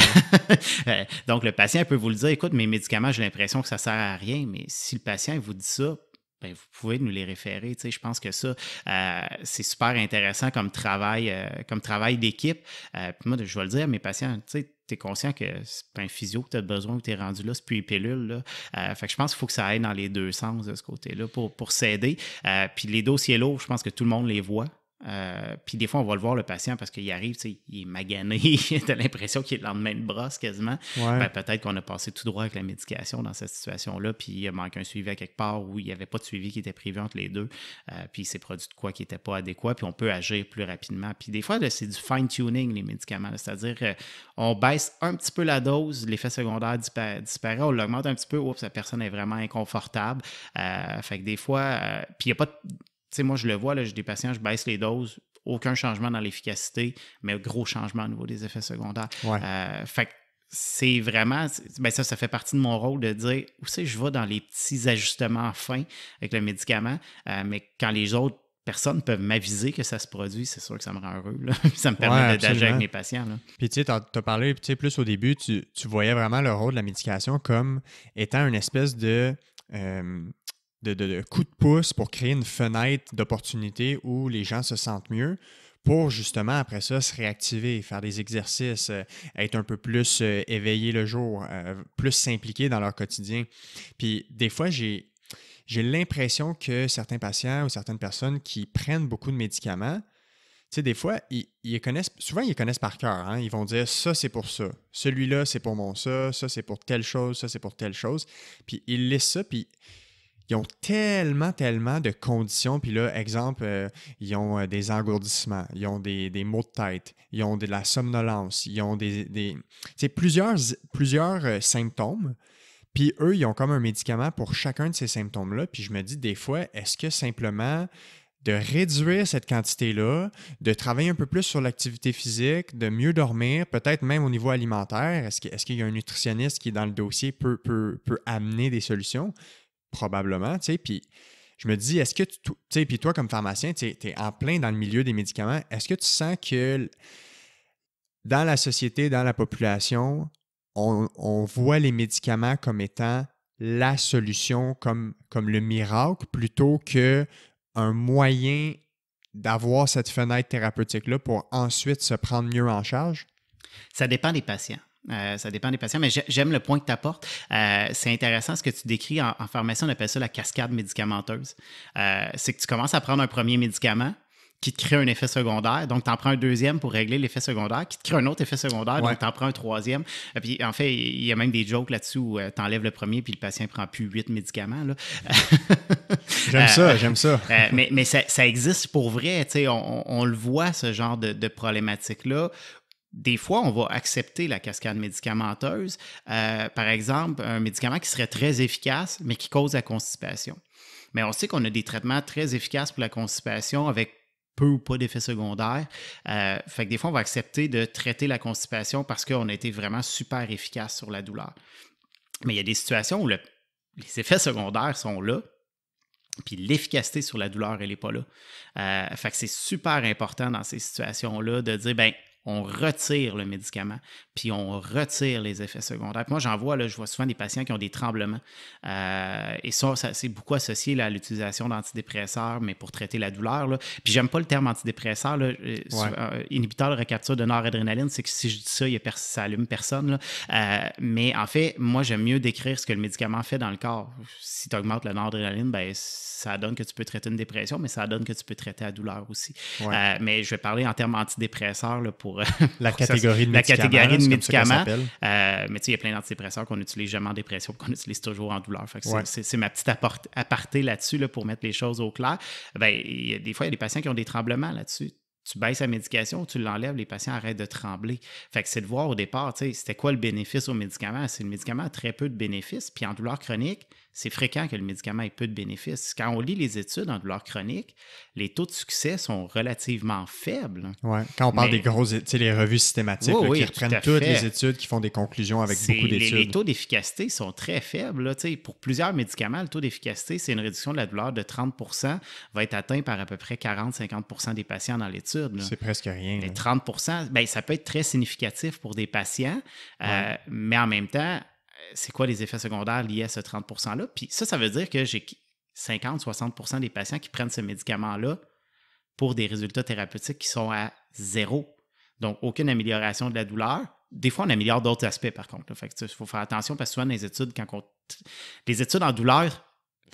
<laughs> donc, le patient peut vous le dire, écoute, mes médicaments, j'ai l'impression que ça ne sert à rien, mais si le patient vous dit ça, ben, vous pouvez nous les référer. Tu sais, je pense que ça, euh, c'est super intéressant comme travail, euh, comme travail d'équipe. Euh, moi, je vais le dire à mes patients, tu sais, es conscient que c'est pas un physio que tu as besoin que tu es rendu là, c'est plus une pilule. Là. fait que je pense qu'il faut que ça aille dans les deux sens de ce côté-là pour, pour s'aider. puis les dossiers lourds, je pense que tout le monde les voit. Euh, puis des fois, on va le voir, le patient, parce qu'il arrive, il est magané, a <laughs> l'impression qu'il est le lendemain de brosse quasiment. Ben, peut-être qu'on a passé tout droit avec la médication dans cette situation-là, puis il manque un suivi à quelque part où il n'y avait pas de suivi qui était prévu entre les deux, euh, puis il s'est produit de quoi qui n'était pas adéquat, puis on peut agir plus rapidement. Puis des fois, c'est du fine-tuning, les médicaments, c'est-à-dire euh, on baisse un petit peu la dose, l'effet secondaire disparaît, on l'augmente un petit peu, oups, la personne est vraiment inconfortable. fait que des fois, puis il n'y a pas de moi, je le vois, j'ai des patients, je baisse les doses, aucun changement dans l'efficacité, mais gros changement au niveau des effets secondaires. Euh, c'est vraiment, ben, ça, ça fait partie de mon rôle de dire où je vais dans les petits ajustements fins avec le médicament, euh, mais quand les autres personnes peuvent m'aviser que ça se produit, c'est sûr que ça me rend heureux. <laughs> ça me permet de d'agir avec mes patients. Puis tu sais, tu as, parlé plus au début, tu, voyais vraiment le rôle de la médication comme étant une espèce de. Euh, de, coups de pouce pour créer une fenêtre d'opportunité où les gens se sentent mieux pour justement après ça se réactiver, faire des exercices, euh, être un peu plus euh, éveillé le jour, euh, plus s'impliquer dans leur quotidien. Puis des fois, j'ai, j'ai l'impression que certains patients ou certaines personnes qui prennent beaucoup de médicaments, tu sais, des fois, ils, ils, connaissent, souvent ils connaissent par cœur. Hein. Ils vont dire ça, c'est pour ça. Celui-là, c'est pour mon ça. Ça, c'est pour telle chose. Ça, c'est pour telle chose. Puis ils laissent ça. Puis ils ont tellement, tellement de conditions. Puis là, exemple, euh, ils ont euh, des engourdissements, ils ont des, des, maux de tête, ils ont de la somnolence, ils ont des, des plusieurs, plusieurs euh, symptômes. Puis eux, ils ont comme un médicament pour chacun de ces symptômes-là. Puis je me dis des fois, est-ce que simplement de réduire cette quantité-là, de travailler un peu plus sur l'activité physique, de mieux dormir, peut-être même au niveau alimentaire, est-ce qu'il y a un nutritionniste qui est dans le dossier peut, peut amener des solutions? probablement, tu sais, puis je me dis, est-ce que tu, sais, puis toi comme pharmacien, tu es, en plein dans le milieu des médicaments, est-ce que tu sens que dans la société, dans la population, on, on voit les médicaments comme étant la solution, comme, comme le miracle, plutôt que un moyen d'avoir cette fenêtre thérapeutique-là pour ensuite se prendre mieux en charge? Ça dépend des patients. Euh, ça dépend des patients, mais j'aime le point que tu apportes. Euh, c'est intéressant ce que tu décris. En, pharmacie, on appelle ça la cascade médicamenteuse. Euh, c'est que tu commences à prendre un premier médicament qui te crée un effet secondaire. Donc, tu en prends un deuxième pour régler l'effet secondaire, qui te crée un autre effet secondaire, donc tu en prends un troisième. Et puis, en fait, il y a même des jokes là-dessus où tu enlèves le premier, puis le patient prend plus huit médicaments. <laughs> j'aime ça, j'aime ça. mais, ça, existe pour vrai. On, on, on, le voit, ce genre de, de problématique-là, des fois, on va accepter la cascade médicamenteuse. Euh, par exemple, un médicament qui serait très efficace, mais qui cause la constipation. Mais on sait qu'on a des traitements très efficaces pour la constipation avec peu ou pas d'effets secondaires. Euh, fait que des fois, on va accepter de traiter la constipation parce qu'on a été vraiment super efficace sur la douleur. Mais il y a des situations où les effets secondaires sont là, puis l'efficacité sur la douleur, elle n'est pas là. Euh, fait que c'est super important dans ces situations-là de dire, ben on retire le médicament, puis on retire les effets secondaires. moi, j'en vois, là, je vois souvent des patients qui ont des tremblements. Euh, et ça, c'est beaucoup associé à l'utilisation d'antidépresseurs, mais pour traiter la douleur. Puis j'aime pas le terme antidépresseur. Euh, euh, inhibiteur de recapture de noradrénaline, c'est que si je dis ça, il ça allume personne. mais en fait, moi, j'aime mieux décrire ce que le médicament fait dans le corps. Si tu augmentes la noradrénaline, ben, ça donne que tu peux traiter une dépression, mais ça donne que tu peux traiter la douleur aussi. mais je vais parler en termes antidépresseurs pour euh, la catégorie de médicaments. Euh, mais tu sais, il y a plein d'antidépresseurs qu'on utilise jamais en dépression, qu'on utilise toujours en douleur. C'est ma petite aparté là-dessus là, pour mettre les choses au clair. Ben, des fois, il y a des patients qui ont des tremblements là-dessus tu baisses la médication, tu l'enlèves, les patients arrêtent de trembler. Fait que c'est de voir au départ, tu sais c'était quoi le bénéfice au médicament? C'est le médicament a très peu de bénéfices. Puis en douleur chronique, c'est fréquent que le médicament ait peu de bénéfices. Quand on lit les études en douleur chronique, les taux de succès sont relativement faibles. Oui, Quand on parle des grosses, les revues systématiques qui reprennent toutes les études, qui font des conclusions avec beaucoup d'études. Les, taux d'efficacité sont très faibles. Là, pour plusieurs médicaments, le taux d'efficacité, c'est une réduction de la douleur de 30 va être atteint par à peu près 40-50 des patients dans l'étude. C'est presque rien. Les 30 ben, ça peut être très significatif pour des patients, euh, mais en même temps, c'est quoi les effets secondaires liés à ce 30 %-là. Puis ça, ça veut dire que j'ai 50-60 des patients qui prennent ce médicament-là pour des résultats thérapeutiques qui sont à zéro. Donc, aucune amélioration de la douleur. Des fois, on améliore d'autres aspects, par contre. il faut faire attention parce que souvent, dans les études, quand on... les études en douleur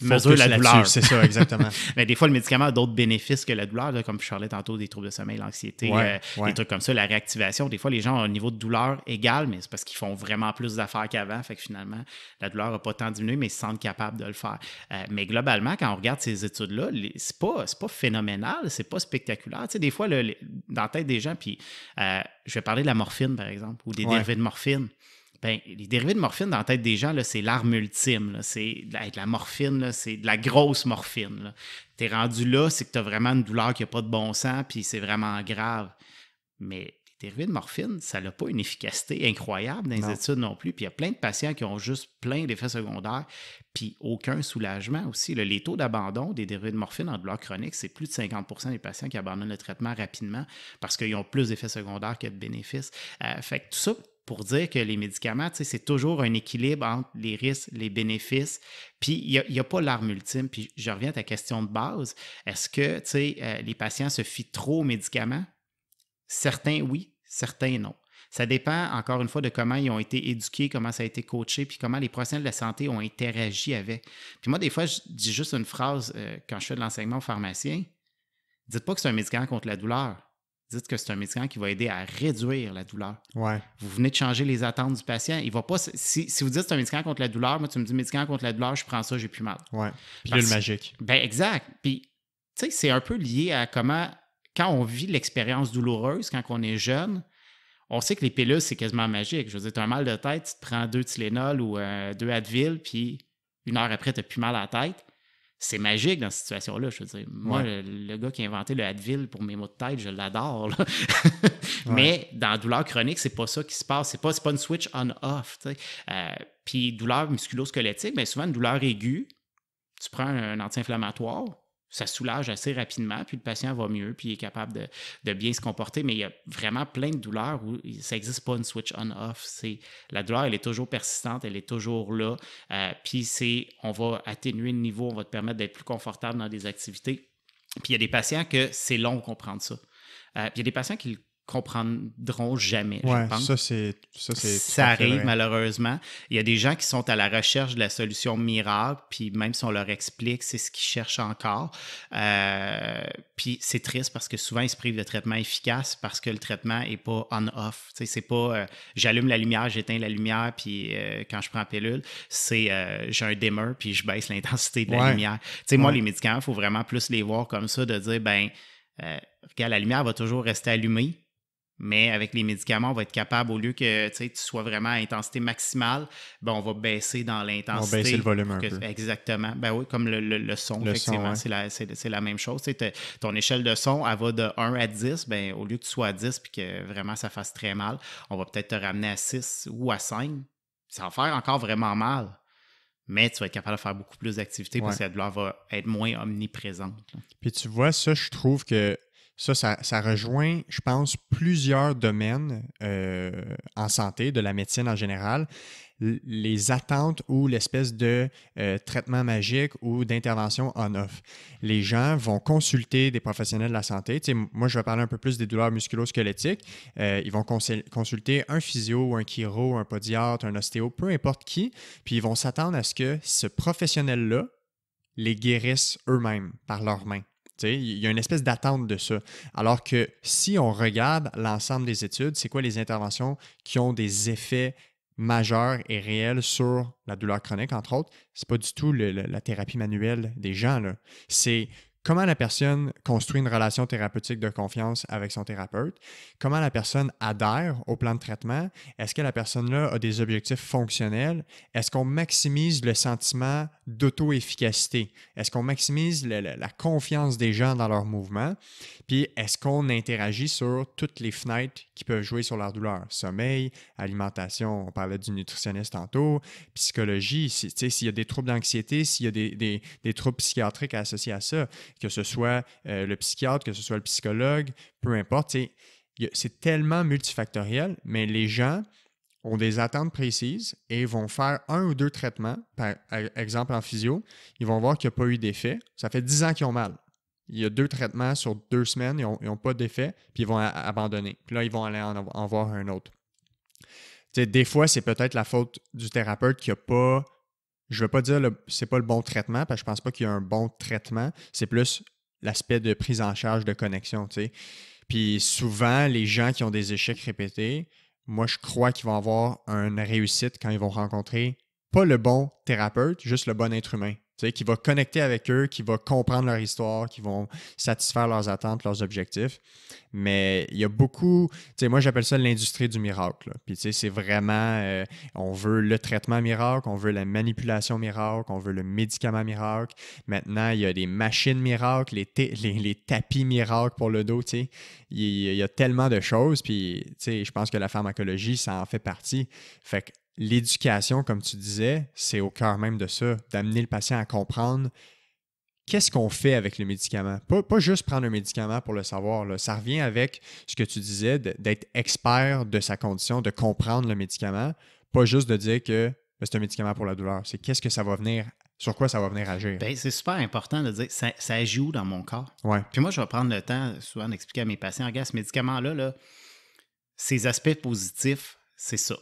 mesure la douleur. C'est ça, exactement. <laughs> Mais des fois, le médicament a d'autres bénéfices que la douleur, comme je parlais tantôt des troubles de sommeil, l'anxiété, euh, des trucs comme ça, la réactivation. Des fois, les gens ont un niveau de douleur égal, mais c'est parce qu'ils font vraiment plus d'affaires qu'avant. Fait finalement, la douleur n'a pas tant diminué, mais ils se sentent capables de le faire. Euh, mais globalement, quand on regarde ces études-là, c'est pas, pas phénoménal, c'est pas spectaculaire. des fois, dans la tête des gens, puis euh, je vais parler de la morphine, par exemple, ou des dérivés de morphine. Ben, les dérivés de morphine dans la tête des gens, c'est l'arme ultime. C'est de la morphine, c'est de la grosse morphine. Tu es rendu là, c'est que tu as vraiment une douleur qui n'a pas de bon sens, puis c'est vraiment grave. Mais les dérivés de morphine, ça n'a pas une efficacité incroyable dans les études non plus. Puis il y a plein de patients qui ont juste plein d'effets secondaires, puis aucun soulagement aussi. Le les taux d'abandon des dérivés de morphine en douleur chronique, c'est plus de 50 des patients qui abandonnent le traitement rapidement parce qu'ils ont plus d'effets secondaires que de bénéfices. Euh, fait que tout ça pour dire que les médicaments, c'est toujours un équilibre entre les risques, les bénéfices. Puis il n'y a, pas l'arme ultime. Puis je reviens à ta question de base. Est-ce que euh, les patients se fient trop aux médicaments? Certains oui, certains non. Ça dépend, encore une fois, de comment ils ont été éduqués, comment ça a été coaché, puis comment les professionnels de la santé ont interagi avec. Puis moi, des fois, je dis juste une phrase euh, quand je fais de l'enseignement pharmacien. pharmaciens. Dites pas que c'est un médicament contre la douleur que c'est un médicament qui va aider à réduire la douleur. Ouais. Vous venez de changer les attentes du patient. Il va pas. Si, si vous dites c'est un médicament contre la douleur, moi, tu me dis médicament contre la douleur, je prends ça, j'ai plus mal. Ouais. le magique. Ben, exact. Puis, tu sais, c'est un peu lié à comment, quand on vit l'expérience douloureuse, quand on est jeune, on sait que les pilules, c'est quasiment magique. Je veux dire, tu as un mal de tête, tu prends deux Tylenol ou euh, deux Advil, puis une heure après, tu n'as plus mal à la tête c'est magique dans cette situation-là. Je veux dire, moi, le, gars qui a inventé le Advil pour mes maux de tête, je l'adore. <laughs> Mais dans la douleur chronique, c'est pas ça qui se passe. C'est pas, pas une switch on-off. Euh, puis douleur musculo-squelettique, mais ben, souvent une douleur aiguë. Tu prends un anti-inflammatoire, ça soulage assez rapidement, puis le patient va mieux, puis il est capable de, bien se comporter. Mais il y a vraiment plein de douleurs où ça n'existe pas une switch on-off. la douleur, elle est toujours persistante, elle est toujours là. Euh, puis c'est, on va atténuer le niveau, on va te permettre d'être plus confortable dans des activités. Puis il y a des patients que c'est long de comprendre ça. Euh, puis il y a des patients qui le comprendront jamais, Ça, c'est, ça, arrive malheureusement. Il y a des gens qui sont à la recherche de la solution miracle, puis même si on leur explique, c'est ce qu'ils cherchent encore. Euh, puis c'est triste parce que souvent, ils se privent de traitement efficace parce que le traitement n'est pas on-off. C'est pas euh, j'allume la lumière, j'éteins la lumière, puis euh, quand je prends la pilule, c'est j'ai un dimmer, puis je baisse l'intensité de la lumière. sais, Moi, les médicaments, il faut vraiment plus les voir comme ça, de dire, ben regarde, la lumière va toujours rester allumée mais avec les médicaments, on va être capable, au lieu que tu sois vraiment à intensité maximale, ben, on va baisser dans l'intensité. On va baisser le volume Exactement. Ben oui, comme le, son, effectivement, c'est la, même chose. ton échelle de son, elle va de 1 à 10. Ben, au lieu que tu sois à 10 puis que vraiment ça fasse très mal, on va peut-être te ramener à 6 ou à 5 sans faire encore vraiment mal. Mais tu vas être capable de faire beaucoup plus d'activités parce que la douleur va être moins omniprésente. Puis tu vois, ça, je trouve que ça, ça, rejoint, je pense, plusieurs domaines euh, en santé, de la médecine en général, les attentes ou l'espèce de euh, traitement magique ou d'intervention en off Les gens vont consulter des professionnels de la santé. moi, je vais parler un peu plus des douleurs musculosquelettiques. Euh, ils vont consulter un physio, un chiro, un podiatre, un ostéo, peu importe qui, puis ils vont s'attendre à ce que ce professionnel-là les guérisse eux-mêmes par leurs mains. Il y a une espèce d'attente de ça. Alors que si on regarde l'ensemble des études, c'est quoi les interventions qui ont des effets majeurs et réels sur la douleur chronique, entre autres, c'est pas du tout la thérapie manuelle des gens. C'est comment la personne construit une relation thérapeutique de confiance avec son thérapeute, comment la personne adhère au plan de traitement, est-ce que la personne-là a des objectifs fonctionnels, est-ce qu'on maximise le sentiment d'auto-efficacité, est-ce qu'on maximise la confiance des gens dans leur mouvement, puis est-ce qu'on interagit sur toutes les fenêtres qui peuvent jouer sur leur douleur, sommeil, alimentation, on parlait du nutritionniste tantôt, psychologie, s'il y a des troubles d'anxiété, s'il y a des, des troubles psychiatriques associés à ça, que ce soit euh, le psychiatre, que ce soit le psychologue, peu importe. C'est tellement multifactoriel, mais les gens ont des attentes précises et vont faire un ou deux traitements, par e, exemple en physio, ils vont voir qu'il n'y a pas eu d'effet. Ça fait dix ans qu'ils ont mal. Il y a deux traitements sur deux semaines, ils n'ont pas d'effet, puis ils vont abandonner. Puis là, ils vont aller en, voir un autre. des fois, c'est peut-être la faute du thérapeute qui n'a pas je ne veux pas dire que c'est pas le bon traitement, parce que je pense pas qu'il y a un bon traitement. C'est plus l'aspect de prise en charge de connexion. Puis souvent, les gens qui ont des échecs répétés, moi, je crois qu'ils vont avoir une réussite quand ils vont rencontrer pas le bon thérapeute, juste le bon être humain qui va connecter avec eux, qui va comprendre leur histoire, qui vont satisfaire leurs attentes, leurs objectifs. Mais il y a beaucoup, moi j'appelle ça l'industrie du miracle. tu Puis c'est vraiment, euh, on veut le traitement miracle, on veut la manipulation miracle, on veut le médicament miracle. Maintenant, il y a des machines miracles, les, tapis miracles pour le dos, il, il y a tellement de choses. Puis je pense que la pharmacologie, ça en fait partie. Fait que l'éducation, comme tu disais, c'est au cœur même de ça, d'amener le patient à comprendre qu'est-ce qu'on fait avec le médicament. Pas, juste prendre un médicament pour le savoir. Là. Ça revient avec ce que tu disais, d'être expert de sa condition, de comprendre le médicament, pas juste de dire que ben, c'est un médicament pour la douleur. C'est qu'est-ce que ça va venir, sur quoi ça va venir agir. Ben, c'est super important de dire, ça, ça où dans mon corps. Ouais. Puis moi, je vais prendre le temps souvent d'expliquer à mes patients, regarde, ce médicament-là, là, ses aspects positifs, c'est ça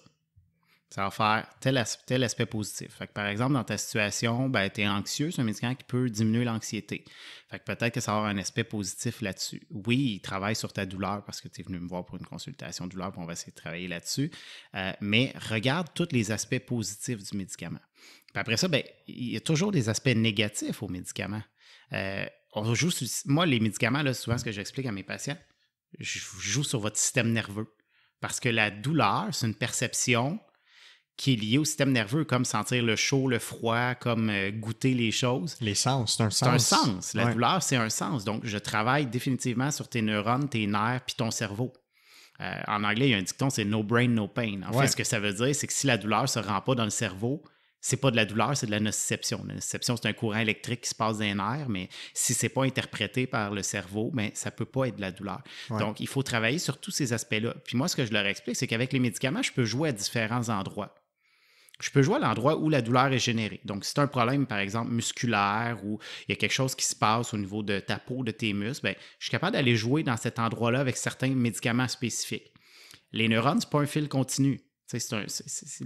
ça va faire tel, aspect positif. Fait que par exemple, dans ta situation, ben, tu es anxieux, c'est un médicament qui peut diminuer l'anxiété. peut-être que ça va avoir un aspect positif là-dessus. Oui, il travaille sur ta douleur parce que tu es venu me voir pour une consultation douleur, on va essayer de travailler là-dessus. Euh, mais regarde tous les aspects positifs du médicament. après ça, ben, il y a toujours des aspects négatifs au médicament. Euh, on joue moi, les médicaments, là, souvent, ce que j'explique à mes patients, je joue sur votre système nerveux. Parce que la douleur, c'est une perception qui est lié au système nerveux, comme sentir le chaud, le froid, comme euh, goûter les choses. Les sens, c'est un sens. C'est un sens. La douleur, c'est un sens. Donc, je travaille définitivement sur tes neurones, tes nerfs, puis ton cerveau. Euh, en anglais, il y a un dicton, c'est no brain, no pain. En fait, ce que ça veut dire, c'est que si la douleur ne se rend pas dans le cerveau, c'est pas de la douleur, c'est de la nociception. La nociception, c'est un courant électrique qui se passe dans les nerfs, mais si c'est pas interprété par le cerveau, ben, ça peut pas être de la douleur. Donc, il faut travailler sur tous ces aspects-là. Puis moi, ce que je leur explique, c'est qu'avec les médicaments, je peux jouer à différents endroits. Je peux jouer à l'endroit où la douleur est générée. Donc, si tu un problème, par exemple, musculaire ou il y a quelque chose qui se passe au niveau de ta peau, de tes muscles, bien, je suis capable d'aller jouer dans cet endroit-là avec certains médicaments spécifiques. Les neurones, ce n'est pas un fil continu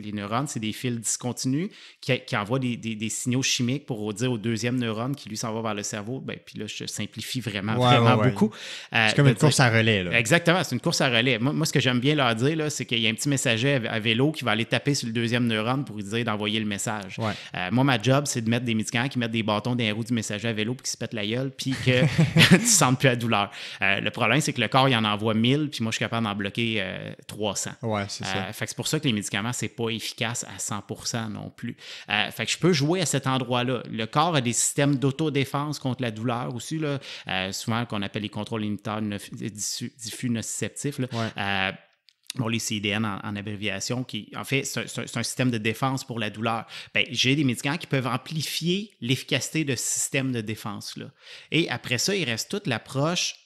les neurones, c'est des fils discontinus qui, qui envoient des, signaux chimiques pour dire au deuxième neurone qui lui s'en va vers le cerveau. Ben, puis là, je simplifie vraiment, vraiment beaucoup. Euh, c'est comme une course à relais. Là. Exactement, c'est une course à relais. Moi, ce que j'aime bien leur dire, c'est qu'il y a un petit messager à, vélo qui va aller taper sur le deuxième neurone pour lui dire d'envoyer le message. Euh, moi, ma job, c'est de mettre des médicaments qui mettent des bâtons dans les roues du messager à vélo pour qu'il se pète la gueule puis que <laughs> <laughs> tu ne sens plus la douleur. Euh, le problème, c'est que le corps, il en envoie 1000, puis moi, je suis capable d'en bloquer 300. Ouais, c'est ça. Fait c'est pour ça que les médicaments, c'est pas efficace à 100 non plus. Euh, fait que je peux jouer à cet endroit-là. Le corps a des systèmes d'autodéfense contre la douleur aussi, là, euh, souvent qu'on appelle les contrôles limitants diffus nociceptifs. Là. Euh, bon, les CDN en, abréviation, qui en fait, c'est un, un, système de défense pour la douleur. Ben, j'ai des médicaments qui peuvent amplifier l'efficacité de ce système de défense-là. Et après ça, il reste toute l'approche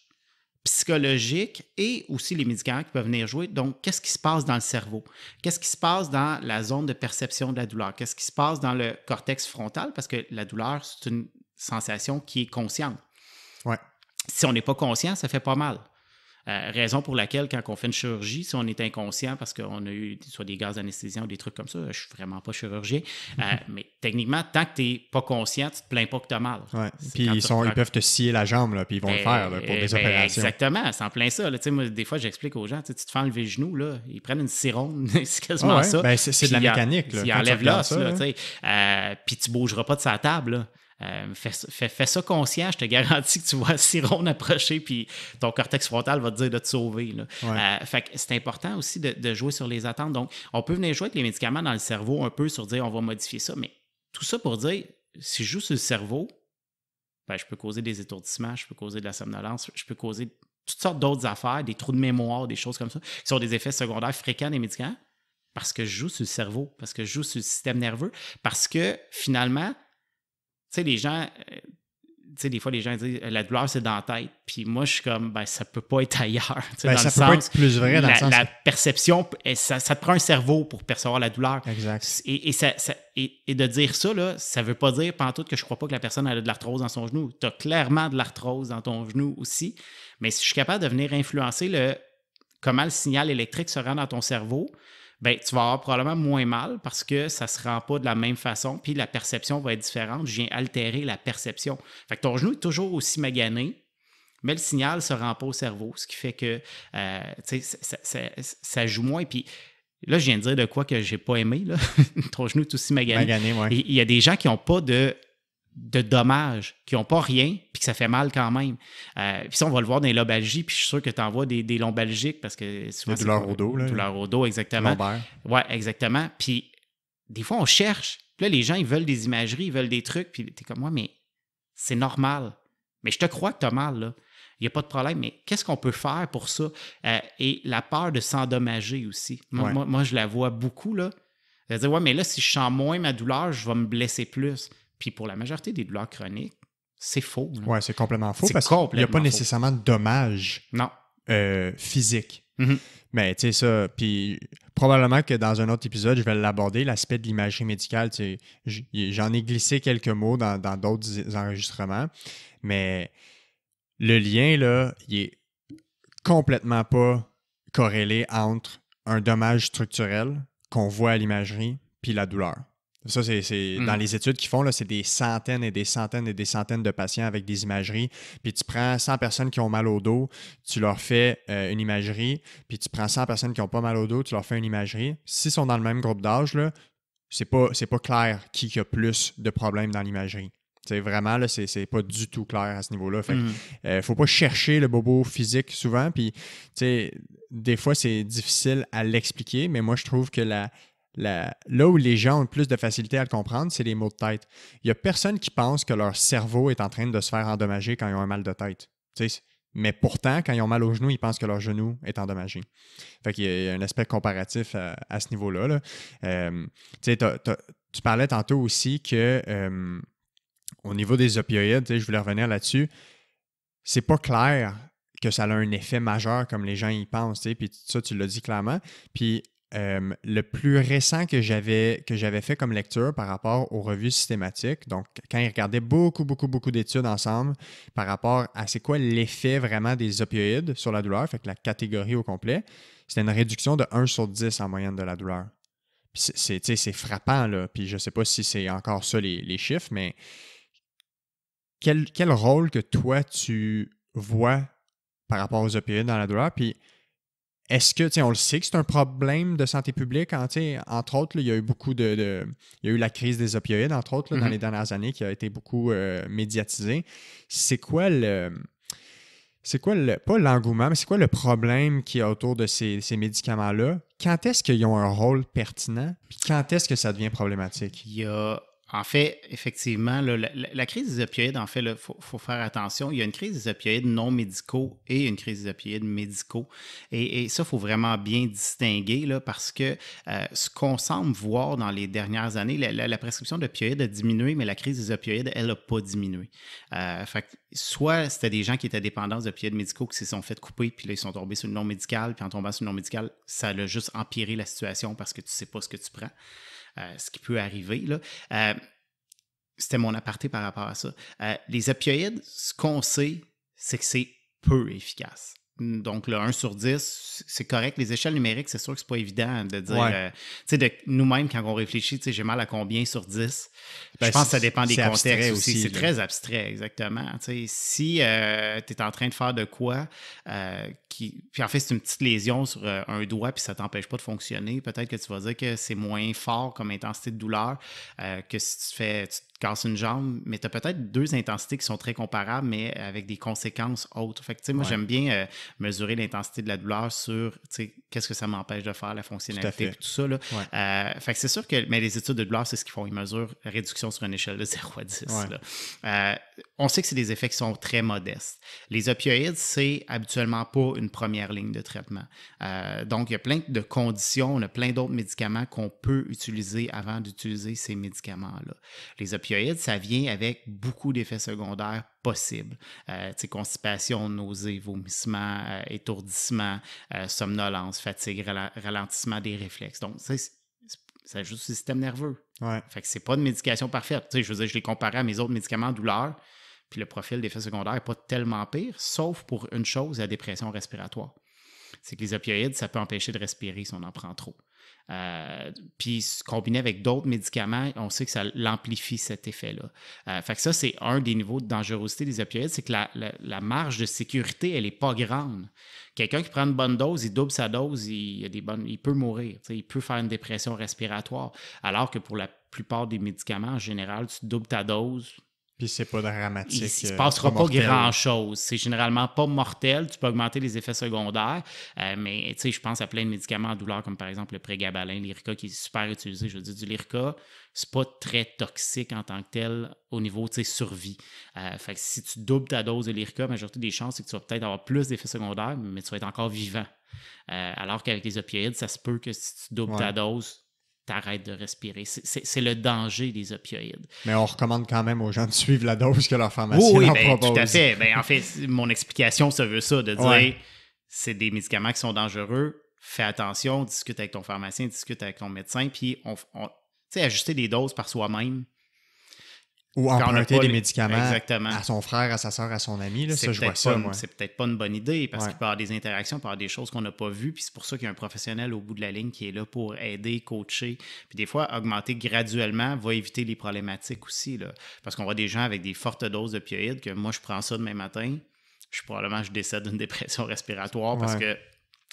psychologiques et aussi les médicaments qui peuvent venir jouer. Donc, qu'est-ce qui se passe dans le cerveau? Qu'est-ce qui se passe dans la zone de perception de la douleur? Qu'est-ce qui se passe dans le cortex frontal? Parce que la douleur, c'est une sensation qui est consciente. Si on n'est pas conscient, ça fait pas mal. Euh, raison pour laquelle, quand on fait une chirurgie, si on est inconscient parce qu'on a eu soit des gaz d'anesthésie ou des trucs comme ça, je suis vraiment pas chirurgien, euh, <laughs> mais techniquement, tant que tu n'es pas conscient, tu te plains pas que tu as mal. Puis ils, sont, ils peuvent te scier la jambe, là, puis ils vont le ben, faire pour eh des ben, opérations. Exactement, c'est en plein ça. Moi, des fois, j'explique aux gens, tu te fais enlever le genou, là, ils prennent une sirone, <laughs> c'est quasiment ah ça. Ben, c'est de la mécanique. Ils enlèvent l'os, euh, puis tu bougeras pas de sa table. Euh, fais, ça conscient, je te garantis que tu vois Siron approcher, puis ton cortex frontal va te dire de te sauver. Euh, fait que c'est important aussi de, jouer sur les attentes. Donc, on peut venir jouer avec les médicaments dans le cerveau un peu sur dire on va modifier ça, mais tout ça pour dire si je joue sur le cerveau, ben, je peux causer des étourdissements, je peux causer de la somnolence, je peux causer toutes sortes d'autres affaires, des trous de mémoire, des choses comme ça, qui sont des effets secondaires fréquents des médicaments, parce que je joue sur le cerveau, parce que je joue sur le système nerveux, parce que finalement, tu sais, les gens, euh, tu sais, des fois, les gens disent euh, la douleur, c'est dans la tête. Puis moi, je suis comme, ben, ça peut pas être ailleurs. Ben, ça le peut pas être plus vrai dans la, le sens. La perception, euh, ça, te prend un cerveau pour percevoir la douleur. Exact. Et, et, de dire ça, là, ça veut pas dire, pantoute, que je crois pas que la personne a de l'arthrose dans son genou. Tu as clairement de l'arthrose dans ton genou aussi. Mais si je suis capable de venir influencer le, comment le signal électrique se rend dans ton cerveau, ben, tu vas avoir probablement moins mal parce que ça ne se rend pas de la même façon, puis la perception va être différente. Je viens altérer la perception. Fait que ton genou est toujours aussi magané, mais le signal ne se rend pas au cerveau, ce qui fait que euh, ça, ça, joue moins. Puis là, je viens de dire de quoi que j'ai pas aimé. Là. <laughs> ton genou est aussi magané. Il y a des gens qui n'ont pas de de dommages, qui n'ont pas rien, puis que ça fait mal quand même. Euh, puis ça, on va le voir dans les lobalgies, puis je suis sûr que tu envoies des, des lombalgiques parce que souvent. Des au dos, là. Douleurs au dos, exactement. Ouais, exactement. Puis des fois, on cherche. Puis là, les gens, ils veulent des imageries, ils veulent des trucs, puis t'es comme moi, mais c'est normal. Mais je te crois que as mal, là. Il n'y a pas de problème, mais qu'est-ce qu'on peut faire pour ça? Euh, et la peur de s'endommager aussi. Moi, je la vois beaucoup, là. C'est-à-dire, ouais, mais là, si je sens moins ma douleur, je vais me blesser plus. Puis pour la majorité des douleurs chroniques, c'est faux. Oui, c'est complètement faux parce qu'il n'y a pas nécessairement de dommages non. Euh, physiques. Mm-hmm. Mais tu sais, ça, puis probablement que dans un autre épisode, je vais l'aborder, l'aspect de l'imagerie médicale. J'en ai glissé quelques mots dans d'autres enregistrements, mais le lien, là, il est complètement pas corrélé entre un dommage structurel qu'on voit à l'imagerie puis la douleur. Ça, c'est mm. dans les études qu'ils font, c'est des centaines et des centaines et des centaines de patients avec des imageries. Puis tu prends 100 personnes qui ont mal au dos, tu leur fais euh, une imagerie. Puis tu prends 100 personnes qui n'ont pas mal au dos, tu leur fais une imagerie. S'ils sont dans le même groupe d'âge, c'est pas, pas clair qui, a plus de problèmes dans l'imagerie. C'est vraiment, là, c'est pas du tout clair à ce niveau-là. Fait ne mm. euh, faut pas chercher le bobo physique souvent. Puis, des fois, c'est difficile à l'expliquer, mais moi, je trouve que la là où les gens ont le plus de facilité à le comprendre, c'est les maux de tête. Il n'y a personne qui pense que leur cerveau est en train de se faire endommager quand ils ont un mal de tête. mais pourtant, quand ils ont mal au genou, ils pensent que leur genou est endommagé. Fait qu'il y, a un aspect comparatif à, ce niveau-là. Euh, tu parlais tantôt aussi que euh, au niveau des opioïdes, je voulais revenir là-dessus. C'est pas clair que ça a un effet majeur comme les gens y pensent. Puis ça, tu l'as dit clairement. Puis euh, le plus récent que j'avais, que j'avais fait comme lecture par rapport aux revues systématiques, donc quand ils regardaient beaucoup, beaucoup, beaucoup d'études ensemble par rapport à c'est quoi l'effet vraiment des opioïdes sur la douleur, fait que la catégorie au complet, c'était une réduction de 1 sur 10 en moyenne de la douleur. C'est, c'est frappant, là. Puis je ne sais pas si c'est encore ça les, chiffres, mais quel, quel rôle que toi tu vois par rapport aux opioïdes dans la douleur? Puis est-ce que, on le sait que c'est un problème de santé publique. Hein, entre autres, il y a eu beaucoup de, Il y a eu la crise des opioïdes, entre autres, dans mm-hmm. les dernières années, qui a été beaucoup euh, médiatisée. C'est quoi le. C'est quoi le. Pas l'engouement, mais c'est quoi le problème qui est autour de ces, ces médicaments-là? Quand est-ce qu'ils ont un rôle pertinent? Puis quand est-ce que ça devient problématique? Il y a en fait, effectivement, la, crise des opioïdes, en fait, il faut, faire attention. Il y a une crise des opioïdes non médicaux et une crise des opioïdes médicaux. Et, ça, il faut vraiment bien distinguer parce que euh, ce qu'on semble voir dans les dernières années, la, prescription d'opioïdes a diminué, mais la crise des opioïdes, elle n'a pas diminué. Euh, soit c'était des gens qui étaient dépendants d'opioïdes médicaux qui se sont fait couper, puis là, ils sont tombés sur le non médical, puis en tombant sur le non médical, ça a juste empiré la situation parce que tu ne sais pas ce que tu prends. Euh, ce qui peut arriver. Là. Euh, c'était mon aparté par rapport à ça. Euh, les opioïdes, ce qu'on sait, c'est que c'est peu efficace. Donc, le 1 sur 10, c'est correct. Les échelles numériques, c'est sûr que c'est pas évident de dire. Euh, nous-mêmes, quand on réfléchit, j'ai mal à combien sur 10. Ben, je pense que ça dépend des contextes aussi. c'est très abstrait, exactement. si euh, tu es en train de faire de quoi, euh, qui... puis en fait, c'est une petite lésion sur un doigt, puis ça t'empêche pas de fonctionner, peut-être que tu vas dire que c'est moins fort comme intensité de douleur que si tu fais casse une jambe, mais tu as peut-être deux intensités qui sont très comparables, mais avec des conséquences autres. Fait que, tu sais, moi, j'aime bien euh, mesurer l'intensité de la douleur sur qu'est-ce que ça m'empêche de faire, la fonctionnalité, tout, ça. Euh, c'est sûr que mais les études de Blas, c'est ce qu'ils font. Ils mesurent la réduction sur une échelle de 0 <laughs> à 10. Euh, on sait que c'est des effets qui sont très modestes. Les opioïdes, c'est habituellement pas une première ligne de traitement. Euh, donc, il y a plein de conditions, on a plein d'autres médicaments qu'on peut utiliser avant d'utiliser ces médicaments-là. Les opioïdes, ça vient avec beaucoup d'effets secondaires possible. Euh, constipation, nausée, vomissement, étourdissement, somnolence, fatigue, ralentissement des réflexes. Donc, ça juste le système nerveux. Ouais. Fait que c'est pas une médication parfaite. je je l'ai comparé à mes autres médicaments douleur, puis le profil d'effet secondaire n'est pas tellement pire, sauf pour une chose, la dépression respiratoire. C'est que les opioïdes, ça peut empêcher de respirer si on en prend trop. Euh, puis combiné avec d'autres médicaments, on sait que ça l'amplifie cet effet-là. Euh, fait que ça, c'est un des niveaux de dangerosité des opioïdes, c'est que la, marge de sécurité, elle n'est pas grande. Quelqu'un qui prend une bonne dose, il double sa dose, il, des il peut mourir, il peut faire une dépression respiratoire. Alors que pour la plupart des médicaments, en général, tu doubles ta dose, puis c'est pas dramatique. Il se euh, passera pas, grand-chose. C'est généralement pas mortel. Tu peux augmenter les effets secondaires. Euh, tu mais je pense à plein de médicaments à douleur, comme par exemple le prégabalin, l'Irica, qui est super utilisé. Je veux dire, du Lyrica, c'est pas très toxique en tant que tel au niveau de survie. Euh, si tu doubles ta dose de l'Irica, la majorité des chances, c'est que tu vas peut-être avoir plus d'effets secondaires, mais tu vas être encore vivant. alors qu'avec les opioïdes, ça se peut que si tu doubles ta dose, Arrête de respirer. C'est le danger des opioïdes. Mais on recommande quand même aux gens de suivre la dose que leur pharmacien leur ben, Tout à fait. Ben, en fait, mon explication, ça veut ça, de dire c'est des médicaments qui sont dangereux, fais attention, discute avec ton pharmacien, discute avec ton médecin, puis on, on ajuster les doses par soi-même. Ou emprunter des médicaments Exactement. à son frère, à sa soeur, à son ami. Là, C'est peut-être pas une bonne idée parce qu'il peut avoir des interactions, il peut avoir des choses qu'on n'a pas vues. Puis c'est pour ça qu'il y a un professionnel au bout de la ligne qui est là pour aider, coacher. Puis des fois, augmenter graduellement va éviter les problématiques aussi. Là, parce qu'on voit des gens avec des fortes doses de que moi, je prends ça demain matin. Je, probablement, je décède d'une <laughs> dépression respiratoire parce que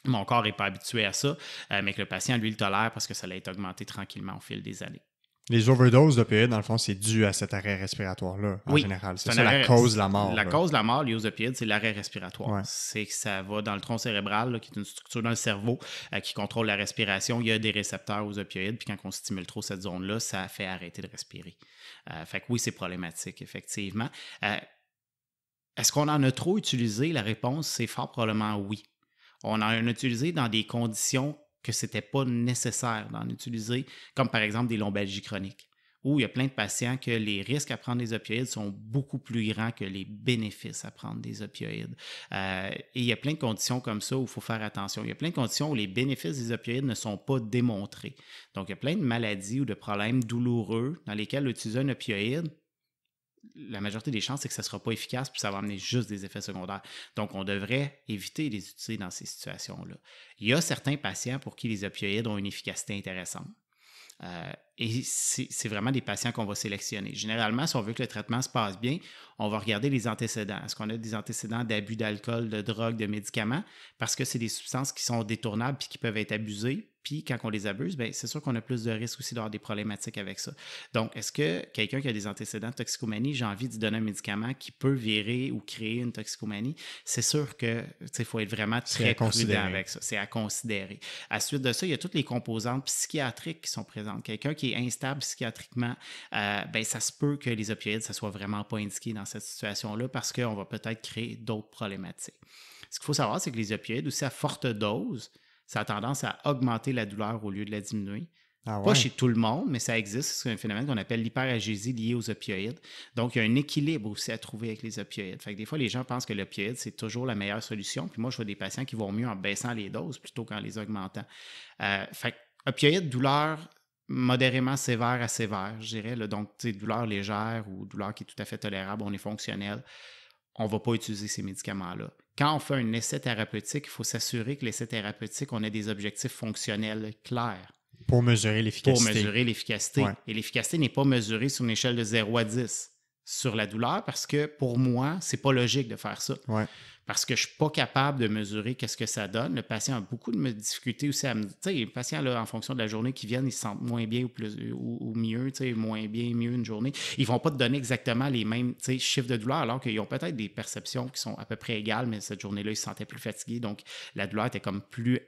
mon corps n'est pas habitué à ça, euh, mais que le patient, lui, le tolère parce que ça l'a été augmenté tranquillement au fil des années. Les overdoses d'opioïdes, dans le fond, c'est dû à cet arrêt respiratoire-là, en général. C'est ça la cause de la mort. La cause de la mort liée aux opioïdes, c'est l'arrêt respiratoire. C'est que ça va dans le tronc cérébral, qui est une structure dans le cerveau euh, qui contrôle la respiration. Il y a des récepteurs aux opioïdes, puis quand on stimule trop cette zone-là, ça fait arrêter de respirer. Euh, fait que oui, c'est problématique, effectivement. Euh, est-ce qu'on en a trop utilisé? La réponse, c'est fort probablement oui. On en a utilisé dans des conditions que ce n'était pas nécessaire d'en utiliser, comme par exemple des lombalgies chroniques, où il y a plein de patients que les risques à prendre des opioïdes sont beaucoup plus grands que les bénéfices à prendre des opioïdes. Euh, et il y a plein de conditions comme ça où il faut faire attention. Il y a plein de conditions où les bénéfices des opioïdes ne sont pas démontrés. Donc, il y a plein de maladies ou de problèmes douloureux dans lesquels utiliser un opioïde la majorité des chances, c'est que ça ne sera pas efficace puis ça va amener juste des effets secondaires. Donc, on devrait éviter de les utiliser dans ces situations-là. Il y a certains patients pour qui les opioïdes ont une efficacité intéressante. Euh, et c'est vraiment des patients qu'on va sélectionner. Généralement, si on veut que le traitement se passe bien, on va regarder les antécédents. Est-ce qu'on a des antécédents d'abus d'alcool, de drogue, de médicaments? Parce que c'est des substances qui sont détournables puis qui peuvent être abusées. Puis quand on les abuse, ben, c'est sûr qu'on a plus de risques aussi d'avoir des problématiques avec ça. Donc, est-ce que quelqu'un qui a des antécédents de toxicomanie, j'ai envie de donner un médicament qui peut virer ou créer une toxicomanie? C'est sûr que il faut être vraiment très prudent avec ça. C'est à considérer. À suite de ça, il y a toutes les composantes psychiatriques qui sont présentes. Quelqu'un qui instable psychiatriquement, euh, ben, ça se peut que les opioïdes, ça soit vraiment pas indiqué dans cette situation-là parce qu'on va peut-être créer d'autres problématiques. Ce qu'il faut savoir, c'est que les opioïdes, aussi à forte dose, ça a tendance à augmenter la douleur au lieu de la diminuer. Ah pas chez tout le monde, mais ça existe. C'est un phénomène qu'on appelle l'hyperagésie liée aux opioïdes. Donc, il y a un équilibre aussi à trouver avec les opioïdes. Fait que des fois, les gens pensent que l'opioïde, c'est toujours la meilleure solution. Puis moi, je vois des patients qui vont mieux en baissant les doses plutôt qu'en les augmentant. Euh, fait que opioïdes, douleur, modérément sévère à sévère, je dirais. Là. Donc, douleur légère ou douleur qui est tout à fait tolérable, on est fonctionnel. On ne va pas utiliser ces médicaments-là. Quand on fait un essai thérapeutique, il faut s'assurer que l'essai thérapeutique, on a des objectifs fonctionnels clairs. Pour mesurer l'efficacité. Pour mesurer l'efficacité. Et l'efficacité n'est pas mesurée sur une échelle de 0 à 10 sur la douleur parce que pour moi, c'est pas logique de faire ça. Parce que je suis pas capable de mesurer qu'est-ce que ça donne. Le patient a beaucoup de difficultés aussi à me dire. Le patients, là, en fonction de la journée qui viennent, ils se sentent moins bien ou, plus, ou, mieux, moins bien, mieux une journée. Ils vont pas te donner exactement les mêmes chiffres de douleur alors qu'ils ont peut-être des perceptions qui sont à peu près égales, mais cette journée-là, ils se sentaient plus fatigués. Donc, la douleur était comme plus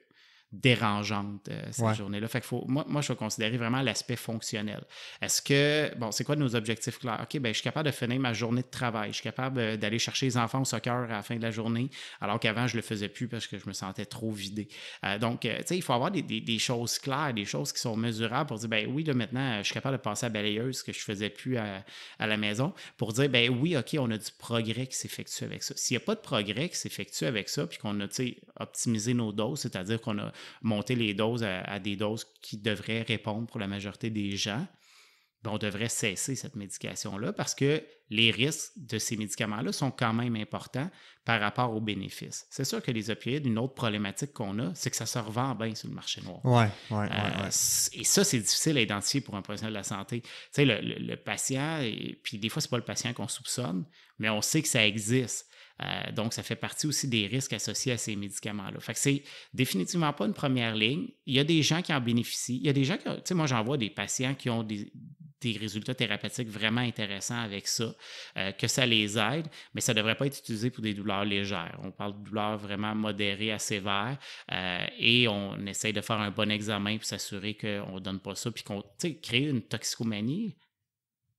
dérangeante, euh, cette journée-là. Fait moi, je vais considérer vraiment l'aspect fonctionnel. Est-ce que, bon, c'est quoi nos objectifs clairs? OK, ben, je suis capable de finir ma journée de travail. Je suis capable euh, d'aller chercher les enfants au soccer à la fin de la journée, alors qu'avant, je ne le faisais plus parce que je me sentais trop vidé. Euh, donc, tu sais, il faut avoir des, choses claires, des choses qui sont mesurables pour dire, ben oui, là, maintenant, je suis capable de passer à balayeuse, ce que je ne faisais plus à, à, la maison, pour dire, ben oui, OK, on a du progrès qui s'effectue avec ça. S'il n'y a pas de progrès qui s'effectue avec ça, puis qu'on a, tu sais, optimiser nos doses, c'est-à-dire qu'on a monté les doses à, des doses qui devraient répondre pour la majorité des gens, ben, on devrait cesser cette médication-là parce que les risques de ces médicaments-là sont quand même importants par rapport aux bénéfices. C'est sûr que les opioïdes, une autre problématique qu'on a, c'est que ça se revend bien sur le marché noir. Oui, oui, euh, et ça, c'est difficile à identifier pour un professionnel de la santé. Tu sais, le, patient, et, puis des fois, c'est pas le patient qu'on soupçonne, mais on sait que ça existe. Euh, donc, ça fait partie aussi des risques associés à ces médicaments-là. Fait que c'est définitivement pas une première ligne. Il y a des gens qui en bénéficient. Il y a des gens qui, tu sais, moi, j'en vois des patients qui ont des, résultats thérapeutiques vraiment intéressants avec ça, euh, que ça les aide, mais ça ne devrait pas être utilisé pour des douleurs légères. On parle de douleurs vraiment modérées à sévères euh, et on essaye de faire un bon examen pour s'assurer qu'on ne donne pas ça, puis qu'on crée une toxicomanie,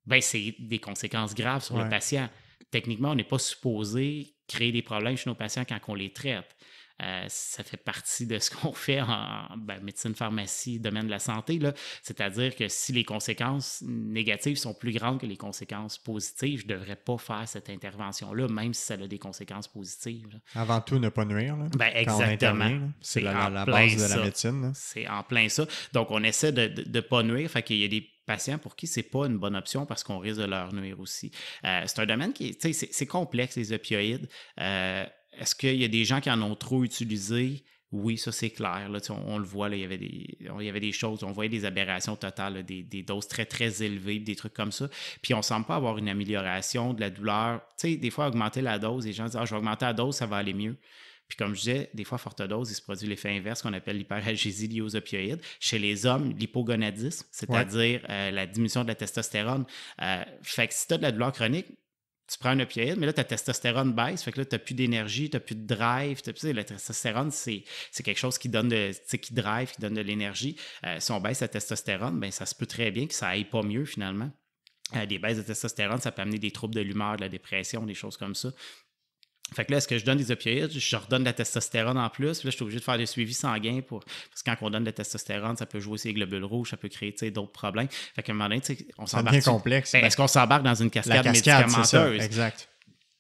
ben c'est des conséquences graves sur le patient techniquement, on n'est pas supposé créer des problèmes chez nos patients quand on les traite. Euh, ça fait partie de ce qu'on fait en ben, médecine, pharmacie, domaine de la santé. C'est-à-dire que si les conséquences négatives sont plus grandes que les conséquences positives, je ne devrais pas faire cette intervention-là, même si ça a des conséquences positives. Avant tout, ne pas nuire. Ben, exactement. C'est la, base de la médecine. C'est en plein ça. Donc, on essaie de ne pas nuire. Fait qu'il y a des patients pour qui ce n'est pas une bonne option parce qu'on risque de leur nuire aussi. Euh, c'est un domaine qui est, c'est complexe, les opioïdes. Euh, est-ce qu'il y a des gens qui en ont trop utilisé? Oui, ça c'est clair. Là, on, le voit, là, il, y avait des, il y avait des choses, on voyait des aberrations totales, des, doses très très élevées, des trucs comme ça. Puis on ne semble pas avoir une amélioration de la douleur. Tu sais, des fois, augmenter la dose, les gens disent ah, je vais augmenter la dose, ça va aller mieux. Puis comme je disais, des fois, forte dose, il se produit l'effet inverse qu'on appelle l'hyperalgésie liée aux opioïdes. Chez les hommes, l'hypogonadisme, c'est-à-dire euh, la diminution de la testostérone. Euh, fait que si tu as de la douleur chronique, tu prends un opioïde, mais là, ta testostérone baisse, fait que là, tu n'as plus d'énergie, tu n'as plus de drive. Tu sais, la testostérone, c'est, quelque chose qui donne de, qui drive, qui donne de l'énergie. Euh, si on baisse la testostérone, ben, ça se peut très bien que ça aille pas mieux finalement. Euh, des baisses de testostérone, ça peut amener des troubles de l'humeur, de la dépression, des choses comme ça. Fait que là, est-ce que je donne des opioïdes? Je redonne de la testostérone en plus. là, je suis obligé de faire des suivis sanguins pour. Parce que quand on donne de la testostérone, ça peut jouer aussi les globules rouges, ça peut créer d'autres problèmes. Fait qu'à un moment donné, on s'embarque. C'est bien complexe. Ben, ben, est-ce qu'on s'embarque dans une cascade, la médicamenteuse? exact.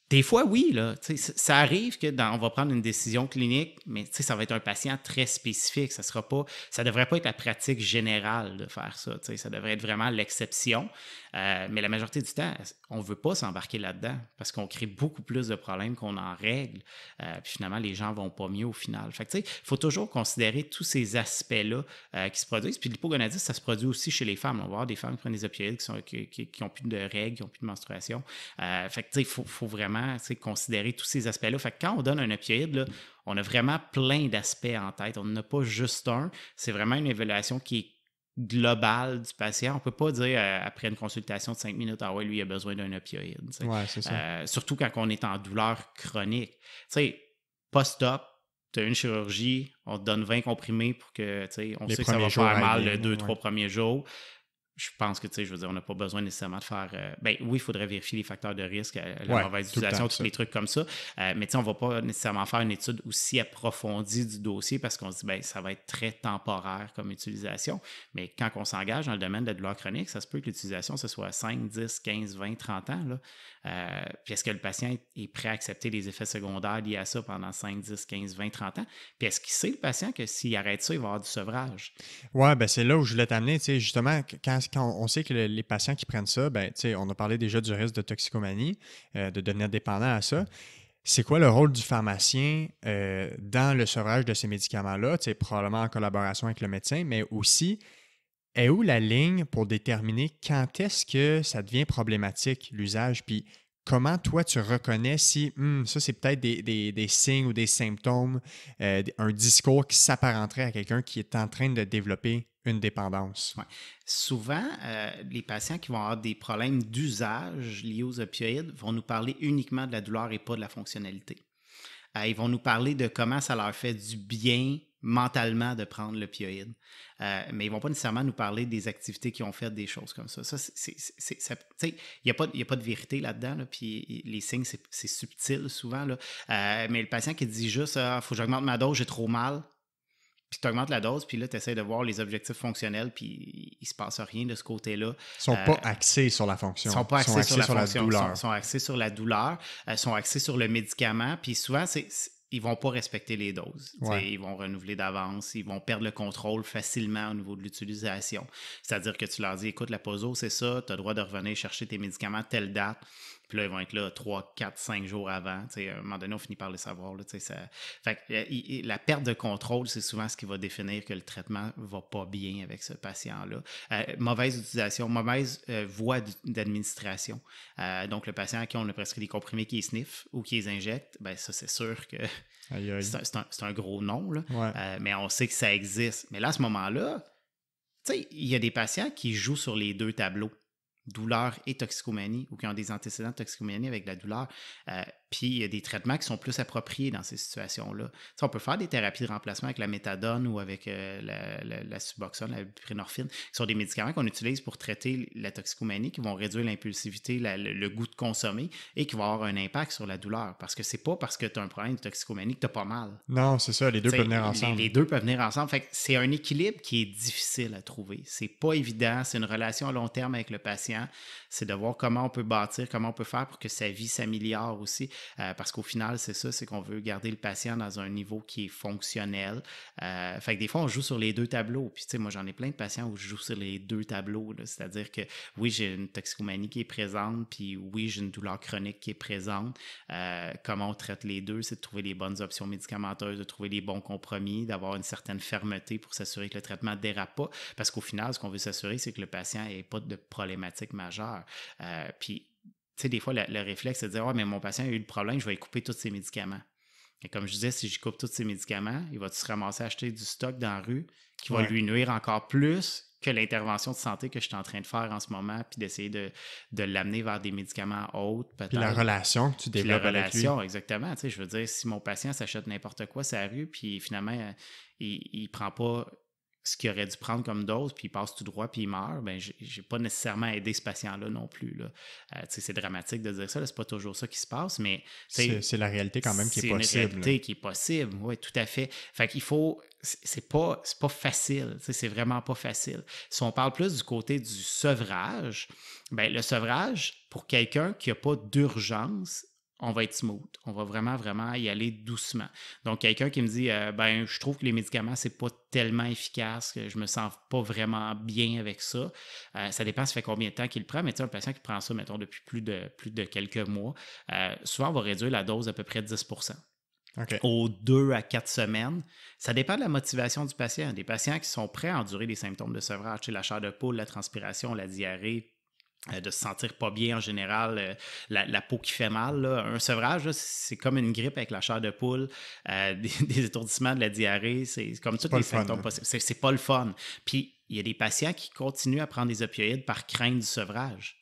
Des fois, oui, là. Ça arrive que on va prendre une décision clinique, mais ça va être un patient très spécifique. Ça sera pas. Ça devrait pas être la pratique générale de faire ça. Ça devrait être vraiment l'exception. Euh, mais la majorité du temps, on ne veut pas s'embarquer là-dedans parce qu'on crée beaucoup plus de problèmes qu'on en règle. Euh, puis finalement, les gens ne vont pas mieux au final. Fait il faut toujours considérer tous ces aspects-là euh, qui se produisent. Puis l'hypogonadisme, ça se produit aussi chez les femmes. On va voir des femmes qui prennent des opioïdes, qui n'ont qui, plus de règles, qui n'ont plus de menstruation. fait il faut, vraiment considérer tous ces aspects-là. Fait que quand on donne un opioïde, on a vraiment plein d'aspects en tête. On n'a pas juste un. C'est vraiment une évaluation qui est global du patient. On ne peut pas dire euh, après une consultation de 5 minutes, ah ouais, lui, il a besoin d'un opioïde. ça. Euh, surtout quand on est en douleur chronique. Tu sais, post-op, tu as une chirurgie, on te donne 20 comprimés pour que, tu sais, on sait que ça va faire mal les... 2 deux, trois premiers jours je pense que, tu sais, je veux dire, on n'a pas besoin nécessairement de faire. Euh, ben oui, il faudrait vérifier les facteurs de risque, euh, la mauvaise utilisation, tous les trucs comme ça. Euh, mais tu sais, on ne va pas nécessairement faire une étude aussi approfondie du dossier parce qu'on se dit, ben ça va être très temporaire comme utilisation. Mais quand on s'engage dans le domaine de la douleur chronique, ça se peut que l'utilisation, ce soit à 5, 10, 15, 20, 30 ans. Là. Euh, puis est-ce que le patient est prêt à accepter les effets secondaires liés à ça pendant 5, 10, 15, 20, 30 ans? Puis est-ce qu'il sait, le patient, que s'il arrête ça, il va avoir du sevrage? Oui, ben c'est là où je voulais t'amener. Justement, quand, on sait que les patients qui prennent ça, ben, on a parlé déjà du risque de toxicomanie, euh, de devenir dépendant à ça. C'est quoi le rôle du pharmacien euh, dans le sevrage de ces médicaments-là? Tu sais, Probablement en collaboration avec le médecin, mais aussi est où la ligne pour déterminer quand est-ce que ça devient problématique, l'usage? Puis comment toi tu reconnais si hmm, ça c'est peut-être des, signes ou des symptômes, euh, un discours qui s'apparenterait à quelqu'un qui est en train de développer une dépendance. Souvent, euh, les patients qui vont avoir des problèmes d'usage liés aux opioïdes vont nous parler uniquement de la douleur et pas de la fonctionnalité. Euh, ils vont nous parler de comment ça leur fait du bien mentalement de prendre le euh, mais ils ne vont pas nécessairement nous parler des activités qui ont fait des choses comme ça. il n'y a, pas, a pas de vérité là-dedans. puis les signes, c'est, subtil souvent. Euh, mais le patient qui dit juste, il ah, faut que j'augmente ma dose, j'ai trop mal. Puis tu augmentes la dose, puis là, tu essaies de voir les objectifs fonctionnels, puis il se passe rien de ce côté-là. Ils ne sont euh, pas axés sur la fonction. Ils sont pas axés, sur, la, douleur. Sont, sont axés sur la douleur, sont axés sur le médicament. Puis souvent, c'est ils vont pas respecter les doses. Ils vont renouveler d'avance, ils vont perdre le contrôle facilement au niveau de l'utilisation. C'est-à-dire que tu leur dis, écoute, la poso, c'est ça, tu as le droit de revenir chercher tes médicaments telle date. Puis là, ils vont être là trois, quatre, cinq jours avant. à un moment donné, on finit par le savoir. Là, euh, la perte de contrôle, c'est souvent ce qui va définir que le traitement va pas bien avec ce patient-là. Euh, mauvaise utilisation, mauvaise euh, voie d'administration. donc, le patient à qui on a prescrit des comprimés qui sniff ou qui les injecte, ben ça, c'est sûr que c'est un, gros nom. mais on sait que ça existe. Mais là, à ce moment-là, il y a des patients qui jouent sur les deux tableaux douleur et toxicomanie ou qui ont des antécédents de toxicomanie avec la douleur, euh, puis il y a des traitements qui sont plus appropriés dans ces situations-là. on peut faire des thérapies de remplacement avec la méthadone ou avec euh, la, la, suboxone, la buprenorphine, qui sont des médicaments qu'on utilise pour traiter la toxicomanie, qui vont réduire l'impulsivité, le, goût de consommer et qui vont avoir un impact sur la douleur. Parce que c'est pas parce que tu as un problème de toxicomanie que tu as pas mal. Non, c'est ça, les deux peuvent venir ensemble. Les, deux peuvent venir ensemble. Fait c'est un équilibre qui est difficile à trouver. C'est pas évident, c'est une relation à long terme avec le patient. C'est de voir comment on peut bâtir, comment on peut faire pour que sa vie s'améliore aussi. Euh, parce qu'au final, c'est ça, c'est qu'on veut garder le patient dans un niveau qui est fonctionnel. Euh, fait que des fois, on joue sur les deux tableaux. Puis, tu sais, moi, j'en ai plein de patients où je joue sur les deux tableaux. C'est-à-dire que oui, j'ai une toxicomanie qui est présente, puis oui, j'ai une douleur chronique qui est présente. Euh, comment on traite les deux, c'est de trouver les bonnes options médicamenteuses, de trouver les bons compromis, d'avoir une certaine fermeté pour s'assurer que le traitement ne dérape pas. Parce qu'au final, ce qu'on veut s'assurer, c'est que le patient n'ait pas de problématiques majeures. puis des fois, le, réflexe, c'est de dire Ah, mais mon patient a eu le problème, je vais lui couper tous ses médicaments. Et comme je disais, si je coupe tous ses médicaments, il va se ramasser à acheter du stock dans la rue qui va lui nuire encore plus que l'intervention de santé que je suis en train de faire en ce moment, puis d'essayer de, l'amener vers des médicaments autres, Puis la relation que tu développes la relation, exactement. Tu sais, je veux dire, si mon patient s'achète n'importe quoi sur rue, puis finalement, il ne prend pas ce qu'il aurait dû prendre comme dose, puis il passe tout droit, puis il meurt, ben j'ai pas nécessairement aidé ce patient-là non plus. Euh, c'est dramatique de dire ça, c'est pas toujours ça qui se passe, mais... C'est la réalité quand même qui est, possible. C'est une réalité qui est possible, oui, tout à fait. Fait qu'il faut... C'est pas, pas facile, c'est vraiment pas facile. Si on parle plus du côté du sevrage, ben le sevrage, pour quelqu'un qui n'a pas d'urgence, on va être smooth. On va vraiment, vraiment y aller doucement. Donc, quelqu'un qui me dit, euh, ben, je trouve que les médicaments, c'est pas tellement efficace, que je me sens pas vraiment bien avec ça. Euh, ça dépend, ça fait combien de temps qu'il prend, mais tu un patient qui prend ça, mettons, depuis plus de, plus de quelques mois, soit euh, souvent, on va réduire la dose à peu près 10 OK. aux deux à quatre semaines. Ça dépend de la motivation du patient. Des patients qui sont prêts à endurer des symptômes de sevrage, la chair de poule, la transpiration, la diarrhée, euh, de se sentir pas bien en général, euh, la, peau qui fait mal. Un sevrage, c'est comme une grippe avec la chair de poule, euh, <laughs> des, étourdissements, de la diarrhée, c'est comme tous les symptômes hein. C'est pas le fun. Puis, il y a des patients qui continuent à prendre des opioïdes par crainte du sevrage.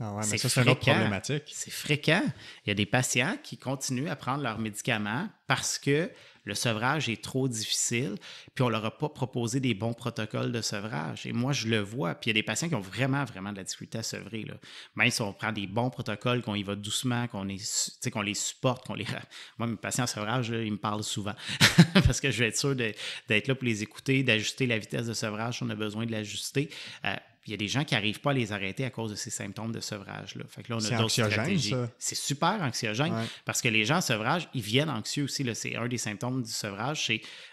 Ah mais ça, c'est une autre problématique. C'est fréquent. Il y a des patients qui continuent à prendre leurs médicaments parce que le sevrage est trop difficile, puis on leur a pas proposé des bons protocoles de sevrage. Et moi, je le vois. Puis il y a des patients qui ont vraiment, vraiment de la difficulté à sevrer. Là. Même si on prend des bons protocoles, qu'on y va doucement, qu'on qu'on les supporte, qu'on les. Moi, mes patients en sevrage, ils me parlent souvent <laughs> parce que je vais être sûr d'être là pour les écouter, d'ajuster la vitesse de sevrage si on a besoin de l'ajuster. Euh, il y a des gens qui n'arrivent pas à les arrêter à cause de ces symptômes de sevrage-là. Fait que là, on a C'est super anxiogène parce que les gens en sevrage, ils viennent anxieux aussi. C'est un des symptômes du sevrage.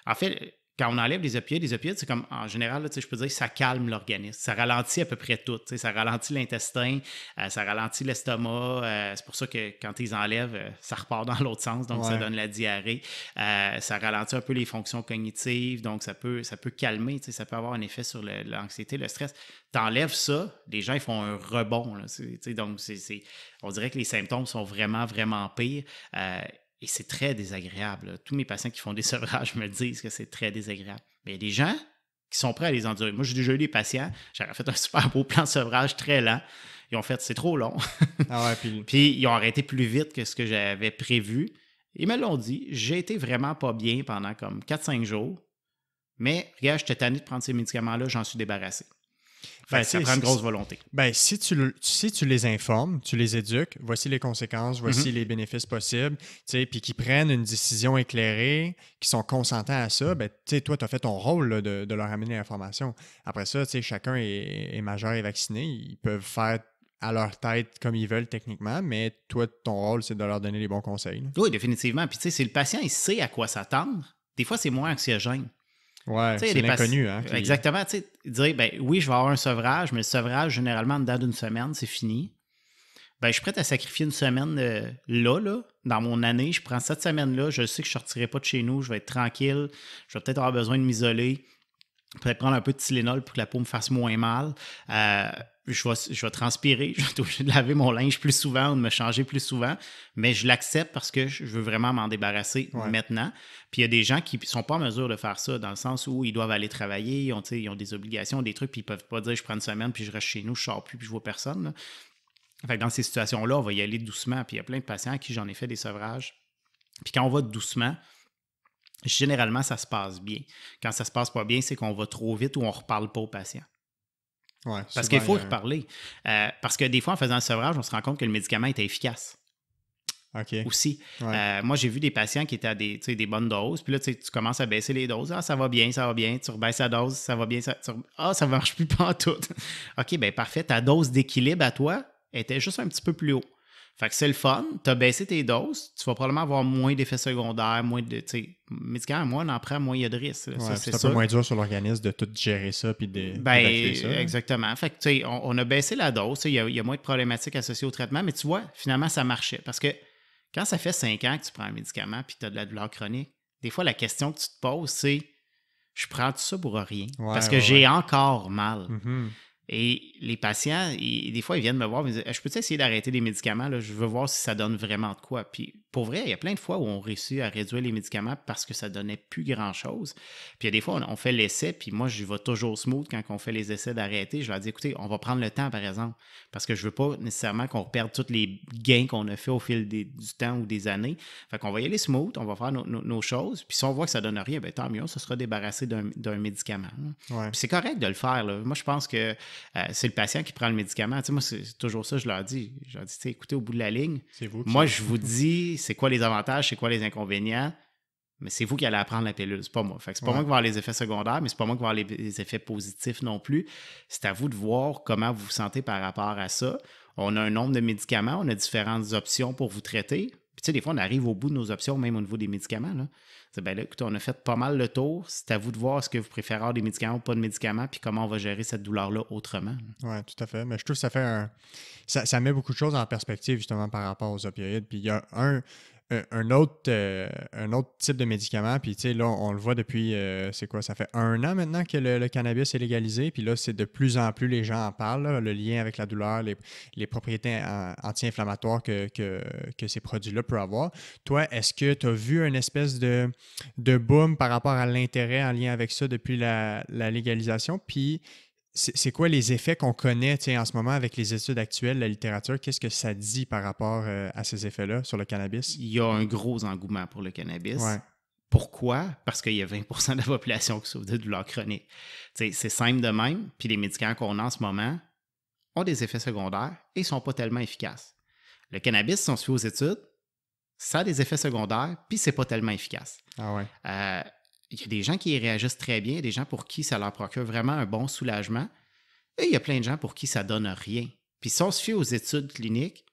en fait quand on enlève les opioïdes, les opioïdes, c'est comme, en général, je peux dire, ça calme l'organisme. Ça ralentit à peu près tout. Ça ralentit l'intestin, euh, ça ralentit l'estomac. Euh, c'est pour ça que quand ils enlèvent, euh, ça repart dans l'autre sens, donc ça donne la diarrhée. ça ralentit un peu les fonctions cognitives, donc ça peut, ça peut calmer, ça peut avoir un effet sur l'anxiété, le, stress. T'enlèves ça, les gens font un rebond. donc, c'est on dirait que les symptômes sont vraiment, vraiment pires. Et c'est très désagréable. Tous mes patients qui font des <laughs> sevrages me disent que c'est très désagréable. Mais il y a des gens qui sont prêts à les endurer. Moi, j'ai déjà eu des patients, j'avais fait un super beau plan de sevrage très lent. Ils ont fait, c'est trop long. <laughs> Ah puis... ils ont arrêté plus vite que ce que j'avais prévu. Ils me l'ont dit, j'ai été vraiment pas bien pendant comme 4-5 jours. Mais regarde, j'étais tanné de prendre ces médicaments-là, j'en suis débarrassé. Ben, ça prend une grosse volonté. Ben, si, tu, si tu les informes, tu les éduques, voici les conséquences, voici mm-hmm. les bénéfices possibles, puis qu'ils prennent une décision éclairée, qu'ils sont consentants à ça, ben, toi, tu as fait ton rôle de, de, leur amener l'information. Après ça, chacun est, majeur et vacciné, ils peuvent faire à leur tête comme ils veulent techniquement, mais toi, ton rôle, c'est de leur donner les bons conseils. Oui, définitivement. Puis si le patient, il sait à quoi s'attendre, des fois, c'est moins anxiogène. Ouais, c'est l'inconnu. Hein, Exactement. Tu dire, ben, oui, je vais avoir un sevrage, mais le sevrage, généralement, dans d'une semaine, c'est fini. Ben, je suis prêt à sacrifier une semaine euh, là, là, dans mon année. Je prends cette semaine-là, je sais que je ne sortirai pas de chez nous, je vais être tranquille, je vais peut-être avoir besoin de m'isoler, peut-être prendre un peu de Tylenol pour que la peau me fasse moins mal. Euh, je vais, transpirer, <laughs> je vais être de laver mon linge plus souvent ou de me changer plus souvent, mais je l'accepte parce que je veux vraiment m'en débarrasser maintenant. Puis il y a des gens qui ne sont pas en mesure de faire ça, dans le sens où ils doivent aller travailler, ils ont, des obligations, des trucs, puis ils peuvent pas dire je prends une semaine, puis je reste chez nous, je sors plus, puis je vois personne. dans ces situations-là, on va y aller doucement. Puis il y a plein de patients à qui j'en ai fait des sevrages. Puis quand on va doucement, généralement, ça se passe bien. Quand ça se passe pas bien, c'est qu'on va trop vite ou on reparle pas au patient parce qu'il faut y reparler. Euh, parce que des fois, en faisant le sevrage, on se rend compte que le médicament est efficace. Ok. Aussi. Euh, moi, j'ai vu des patients qui étaient à des, bonnes doses, puis là, tu commences à baisser les doses. Ah, ça va bien, ça va bien. Tu rebaisses la dose, ça va bien. Ça, Ah, ça marche plus <laughs> pas en tout. OK, ben parfait. Ta dose d'équilibre à toi était juste un petit peu plus haut. Fait que c'est le fun. Tu as baissé tes doses. Tu vas probablement avoir moins d'effets secondaires, moins de. Médicaments, moins on en prend, moins il y a de risques. c'est un peu moins dur sur l'organisme de tout gérer ça puis de. Ben, hein. exactement. Fait que, tu sais, on, a baissé la dose. Il y, a moins de problématiques associées au traitement, mais tu vois, finalement, ça marchait. Parce que quand ça fait cinq ans que tu prends un médicament puis tu as de la douleur chronique, des fois, la question que tu te poses, c'est je prends tout ça pour rien. parce que j'ai encore mal. Mm-hmm. Et les patients, des fois, ils viennent me voir, ils me disent eh, Je peux essayer d'arrêter les médicaments, je veux voir si ça donne vraiment de quoi. Puis pour vrai, il y a plein de fois où on réussit à réduire les médicaments parce que ça donnait plus grand-chose. Puis des fois, on, fait l'essai, puis moi, je vais toujours smooth quand on fait les essais d'arrêter. Je leur dis Écoutez, on va prendre le temps, par exemple, parce que je ne veux pas nécessairement qu'on perde tous les gains qu'on a fait au fil du temps ou des années. Fait qu'on va y aller smooth, on va faire nos, choses. Puis si on voit que ça ne donne rien, bien, tant mieux, ça sera débarrassé d'un médicament. c'est correct de le faire. Là. Moi, je pense que euh, c'est le patient qui prend le médicament. Tu moi, c'est toujours ça, je leur dis. Je leur dis, écoutez, au bout de la ligne, moi, je <laughs> vous dis c'est quoi les avantages, c'est quoi les inconvénients, mais c'est vous qui allez apprendre la pilule, c'est pas moi. c'est pas moi qui vais avoir les effets secondaires, mais c'est pas moi qui vais avoir les, effets positifs non plus. C'est à vous de voir comment vous vous sentez par rapport à ça. On a un nombre de médicaments, on a différentes options pour vous traiter. Puis, tu sais, des fois, on arrive au bout de nos options, même au niveau des médicaments ben là, on a fait pas mal le tour. C'est à vous de voir ce que vous préférez avoir des médicaments ou pas de médicaments, puis comment on va gérer cette douleur-là autrement. Oui, tout à fait. Mais je trouve que ça fait Ça, ça, met beaucoup de choses en perspective, justement, par rapport aux opioïdes. Puis il y a un un autre, euh, un autre type de médicament. Puis, tu sais, là, on, le voit depuis, euh, c'est quoi, ça fait un an maintenant que le, cannabis est légalisé. Puis là, c'est de plus en plus les gens en parlent, le lien avec la douleur, les, propriétés anti-inflammatoires que, que, ces produits-là peuvent avoir. Toi, est-ce que tu as vu une espèce de, de boom par rapport à l'intérêt en lien avec ça depuis la, la légalisation? Puis, c'est quoi les effets qu'on connaît en ce moment avec les études actuelles, la littérature? Qu'est-ce que ça dit par rapport euh, à ces effets-là sur le cannabis? Il y a un gros engouement pour le cannabis. Pourquoi? Parce qu'il y a 20 de la population qui souffre de douleurs chroniques. c'est simple de même, puis les médicaments qu'on a en ce moment ont des effets secondaires et ne sont pas tellement efficaces. Le cannabis, si on suit aux études, ça a des effets secondaires, puis c'est pas tellement efficace. Ah ouais. Euh, il y a des gens qui y réagissent très bien, des gens pour qui ça leur procure vraiment un bon soulagement, et il y a plein de gens pour qui ça donne rien. Puis si on se fie aux études cliniques,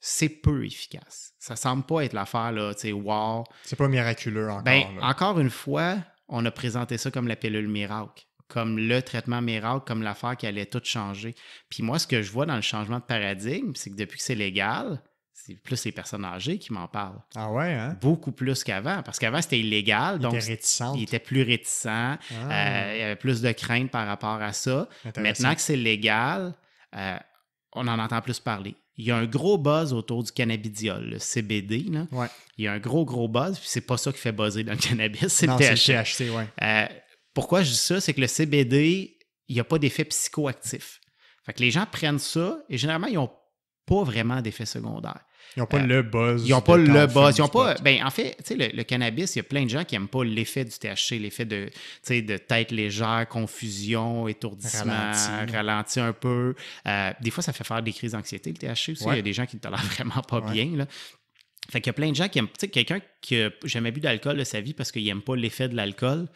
c'est peu efficace. Ça semble pas être l'affaire, là, tu sais, wow. C'est pas miraculeux encore. Ben, encore une fois, on a présenté ça comme la pilule miracle, comme le traitement miracle, comme l'affaire qui allait tout changer. Puis moi, ce que je vois dans le changement de paradigme, c'est que depuis que c'est légal, c'est plus les personnes âgées qui m'en parlent. Ah ouais, hein? Beaucoup plus qu'avant, parce qu'avant, c'était illégal. donc Ils étaient plus réticents. Ah. Euh, il y avait plus de crainte par rapport à ça. Maintenant que c'est légal, euh, on en entend plus parler. Il y a un gros buzz autour du cannabidiol, le CBD. Il y a un gros, gros buzz, puis c'est pas ça qui fait buzzer dans le cannabis, c'est le THC. Euh, pourquoi je dis ça? C'est que le CBD, il n'y a pas d'effet psychoactif. Fait que les gens prennent ça et généralement, ils n'ont pas vraiment d'effet secondaire. Ils n'ont pas le buzz. Ils n'ont pas le buzz. Ils pas. Ben, en fait, tu le, cannabis, il y a plein de gens qui n'aiment pas l'effet du THC, l'effet de, de tête légère, confusion, étourdissement, ralenti, un peu. Euh, des fois, ça fait faire des crises d'anxiété, le THC aussi. Il y a des gens qui ne tolèrent <laughs> vraiment pas bien. Là. Fait qu'il y a plein de gens qui aiment. Tu sais, quelqu'un qui n'a jamais bu d'alcool de sa vie parce qu'il n'aime pas l'effet de l'alcool,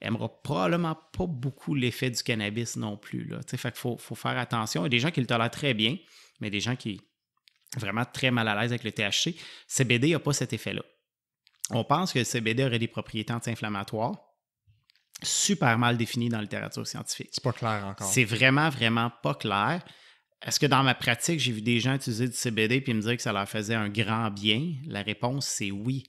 aimera probablement pas beaucoup l'effet du cannabis non plus. Là. Fait qu'il faut, faut, faire attention. Il y a des gens qui le tolèrent très bien, mais des gens qui vraiment très mal à l'aise avec le THC. CBD n'a pas cet effet-là. On pense que le CBD aurait des propriétés anti-inflammatoires. Super mal définies dans la littérature scientifique. C'est pas clair encore. C'est vraiment, vraiment pas clair. Est-ce que dans ma pratique, j'ai vu des gens utiliser du CBD puis me dire que ça leur faisait un grand bien? La réponse, c'est oui.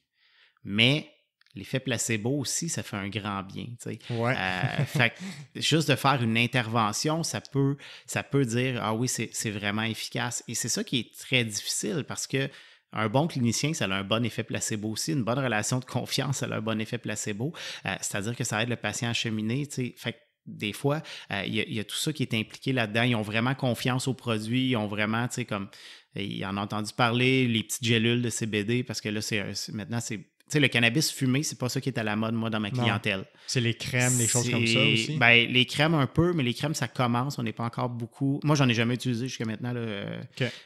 Mais L'effet placebo aussi, ça fait un grand bien. Euh, <laughs> juste de faire une intervention, ça peut, ça peut dire Ah oui, c'est vraiment efficace. Et c'est ça qui est très difficile parce que un bon clinicien, ça a un bon effet placebo aussi. Une bonne relation de confiance, ça a un bon effet placebo. Euh, c'est-à-dire que ça aide le patient à cheminer. Fait des fois, euh, il y, a tout ça qui est impliqué là-dedans. Ils ont vraiment confiance au produit. Ils ont vraiment, tu sais, comme, ils en ont entendu parler, les petites gélules de CBD, parce que là, c'est maintenant, c'est sais, le cannabis fumé, c'est pas ça qui est à la mode, moi, dans ma clientèle. C'est les crèmes, les choses comme ça aussi? Ben, les crèmes un peu, mais les crèmes, ça commence. On n'est pas encore beaucoup. Moi, j'en ai jamais utilisé jusqu'à maintenant,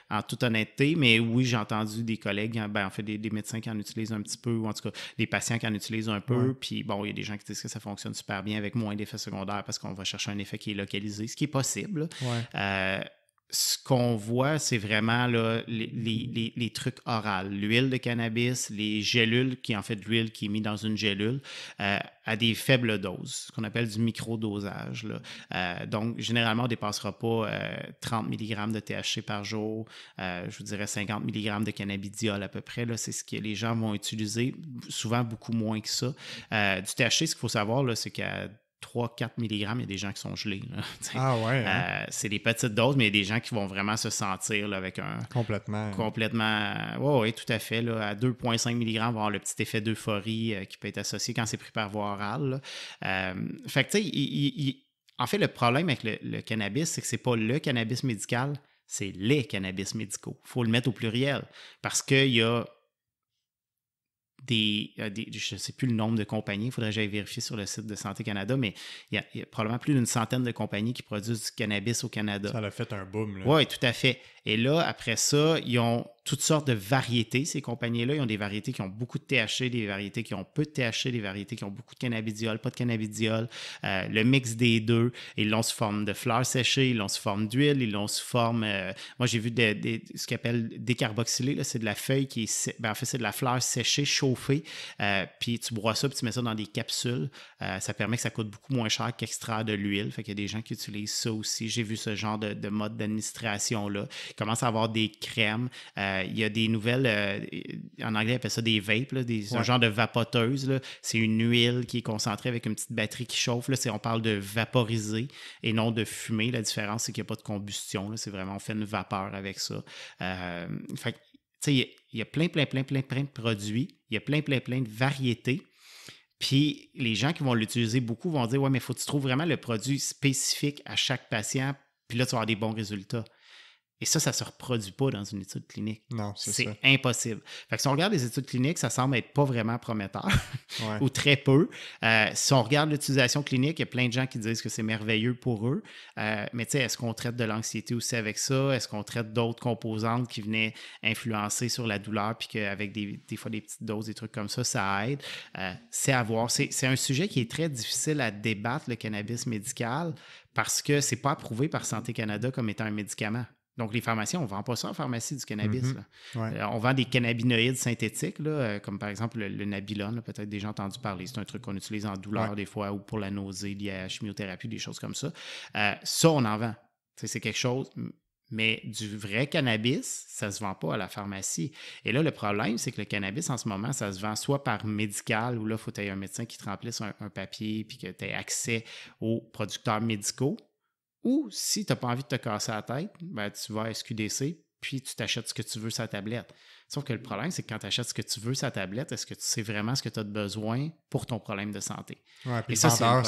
en toute honnêteté. Mais oui, j'ai entendu des collègues, ben, en fait, des, médecins qui en utilisent un petit peu, ou en tout cas, des patients qui en utilisent un peu. Puis bon, il y a des gens qui disent que ça fonctionne super bien avec moins d'effets secondaires parce qu'on va chercher un effet qui est localisé, ce qui est possible. Ouais. Euh, ce qu'on voit, c'est vraiment les, trucs oraux, l'huile de cannabis, les gélules, qui est en fait l'huile qui est mise dans une gélule, euh, à des faibles doses, ce qu'on appelle du microdosage. Là. Euh, donc, généralement, on ne dépassera pas 30 euh, mg de THC par jour, je vous dirais 50 mg de cannabidiol à peu près. C'est ce que les gens vont utiliser, souvent beaucoup moins que ça. du THC, ce qu'il faut savoir, c'est qu'à 3-4 mg, il y a des gens qui sont gelés. <laughs> ah ouais. Hein? Euh, c'est des petites doses, mais il y a des gens qui vont vraiment se sentir avec un. Complètement. Complètement. Oh, oui, tout à fait. Là, à 2,5 mg, on va avoir le petit effet d'euphorie euh, qui peut être associé quand c'est pris par voie orale. Euh, fait que, tu sais, en fait, le problème avec le, cannabis, c'est que c'est pas le cannabis médical, c'est les cannabis médicaux. Il faut le mettre au pluriel parce qu'il y a euh, des, je ne sais plus le nombre de compagnies, il faudrait que j'aille vérifier sur le site de Santé Canada, mais il y a, y a probablement plus d'une centaine de compagnies qui produisent du cannabis au Canada. Ça a fait un boom. Oui, tout à fait. Et là, après ça, ils ont toutes sortes de variétés. Ces compagnies-là, ils ont des variétés qui ont beaucoup de THC, des variétés qui ont peu de THC, des variétés qui ont beaucoup de cannabidiol, pas de cannabidiol, euh, le mix des deux. Ils l'ont sous forme de fleurs séchées, ils l'ont sous forme d'huile, ils l'ont sous forme. Euh, moi, j'ai vu ce qu'on appelle décarboxylé. C'est de la feuille qui est. Ben, en fait, c'est de la fleur séchée, chauffée. Euh, puis tu broies ça, puis tu mets ça dans des capsules. ça permet que ça coûte beaucoup moins cher qu'extraire de l'huile. Fait y a des gens qui utilisent ça aussi. J'ai vu ce genre de mode d'administration-là commence à avoir des crèmes. Euh, il y a des nouvelles, euh, en anglais, on appelle ça des vapes, là, des, un genre de vapoteuse. C'est une huile qui est concentrée avec une petite batterie qui chauffe. Là. On parle de vaporiser et non de fumer. La différence, c'est qu'il n'y a pas de combustion. C'est vraiment, on fait une vapeur avec ça. Euh, il y, a plein, plein, plein, plein, plein de produits. Il y a plein, plein, plein de variétés. Puis les gens qui vont l'utiliser beaucoup vont dire Ouais, mais il faut que tu trouves vraiment le produit spécifique à chaque patient, puis là, tu vas avoir des bons résultats. Et ça, ça ne se reproduit pas dans une étude clinique. Non, c'est C'est impossible. Fait que si on regarde les études cliniques, ça semble être pas vraiment prometteur <laughs> ou très peu. Euh, si on regarde l'utilisation clinique, il y a plein de gens qui disent que c'est merveilleux pour eux. Euh, mais tu sais, est-ce qu'on traite de l'anxiété aussi avec ça? Est-ce qu'on traite d'autres composantes qui venaient influencer sur la douleur puis qu'avec des, fois des petites doses, des trucs comme ça, ça aide? Euh, c'est à voir. C'est un sujet qui est très difficile à débattre, le cannabis médical, parce que c'est pas approuvé par Santé Canada comme étant un médicament. Donc, les pharmacies, on ne vend pas ça en pharmacie du cannabis. Mhm. Euh, on vend des cannabinoïdes synthétiques, euh, comme par exemple le, Nabilone, peut-être déjà entendu parler. C'est un truc qu'on utilise en douleur des fois ou pour la nausée liée à la chimiothérapie, des choses comme ça. Euh, ça, on en vend. C'est quelque chose, mais du vrai cannabis, ça ne se vend pas à la pharmacie. Et là, le problème, c'est que le cannabis, en ce moment, ça se vend soit par médical, où là, il faut que tu aies un médecin qui te remplisse un, papier, puis que tu aies accès aux producteurs médicaux, ou si tu n'as pas envie de te casser la tête, ben, tu vas à SQDC puis tu t'achètes ce que tu veux sur la tablette. Sauf que le problème, c'est que quand tu achètes ce que tu veux sur la tablette, est-ce que tu sais vraiment ce que tu as de besoin pour ton problème de santé? Ouais, puis Et ça, c'est pas,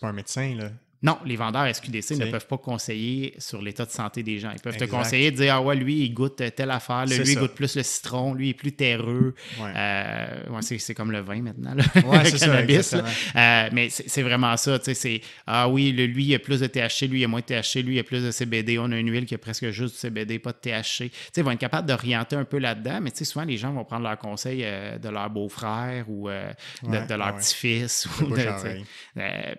pas, un médecin. Là. Non, les vendeurs SQDC ne peuvent pas conseiller sur l'état de santé des gens. Ils peuvent te conseiller de dire Ah ouais, lui, il goûte telle affaire, lui, il goûte plus le citron, lui, il est plus terreux. Ouais. Euh, c'est comme le vin maintenant, ouais, Ça, euh, mais c'est vraiment ça. C'est Ah oui, le, lui, il a plus de THC, lui, il a moins de THC, lui, il a plus de CBD. On a une huile qui est presque juste du CBD, pas de THC. ils vont être capables d'orienter un peu là-dedans, mais souvent, les gens vont prendre leur conseil euh, de leur beau-frère ou de, leur petit-fils. Ou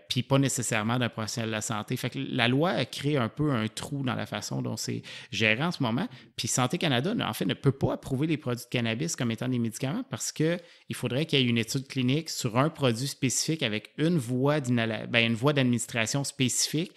Puis pas nécessairement d'un la santé. la loi a créé un peu un trou dans la façon dont c'est géré en ce moment. Puis Santé Canada, en fait, ne peut pas approuver les produits de cannabis comme étant des médicaments parce qu'il faudrait qu'il y ait une étude clinique sur un produit spécifique avec une voie ben, d'administration spécifique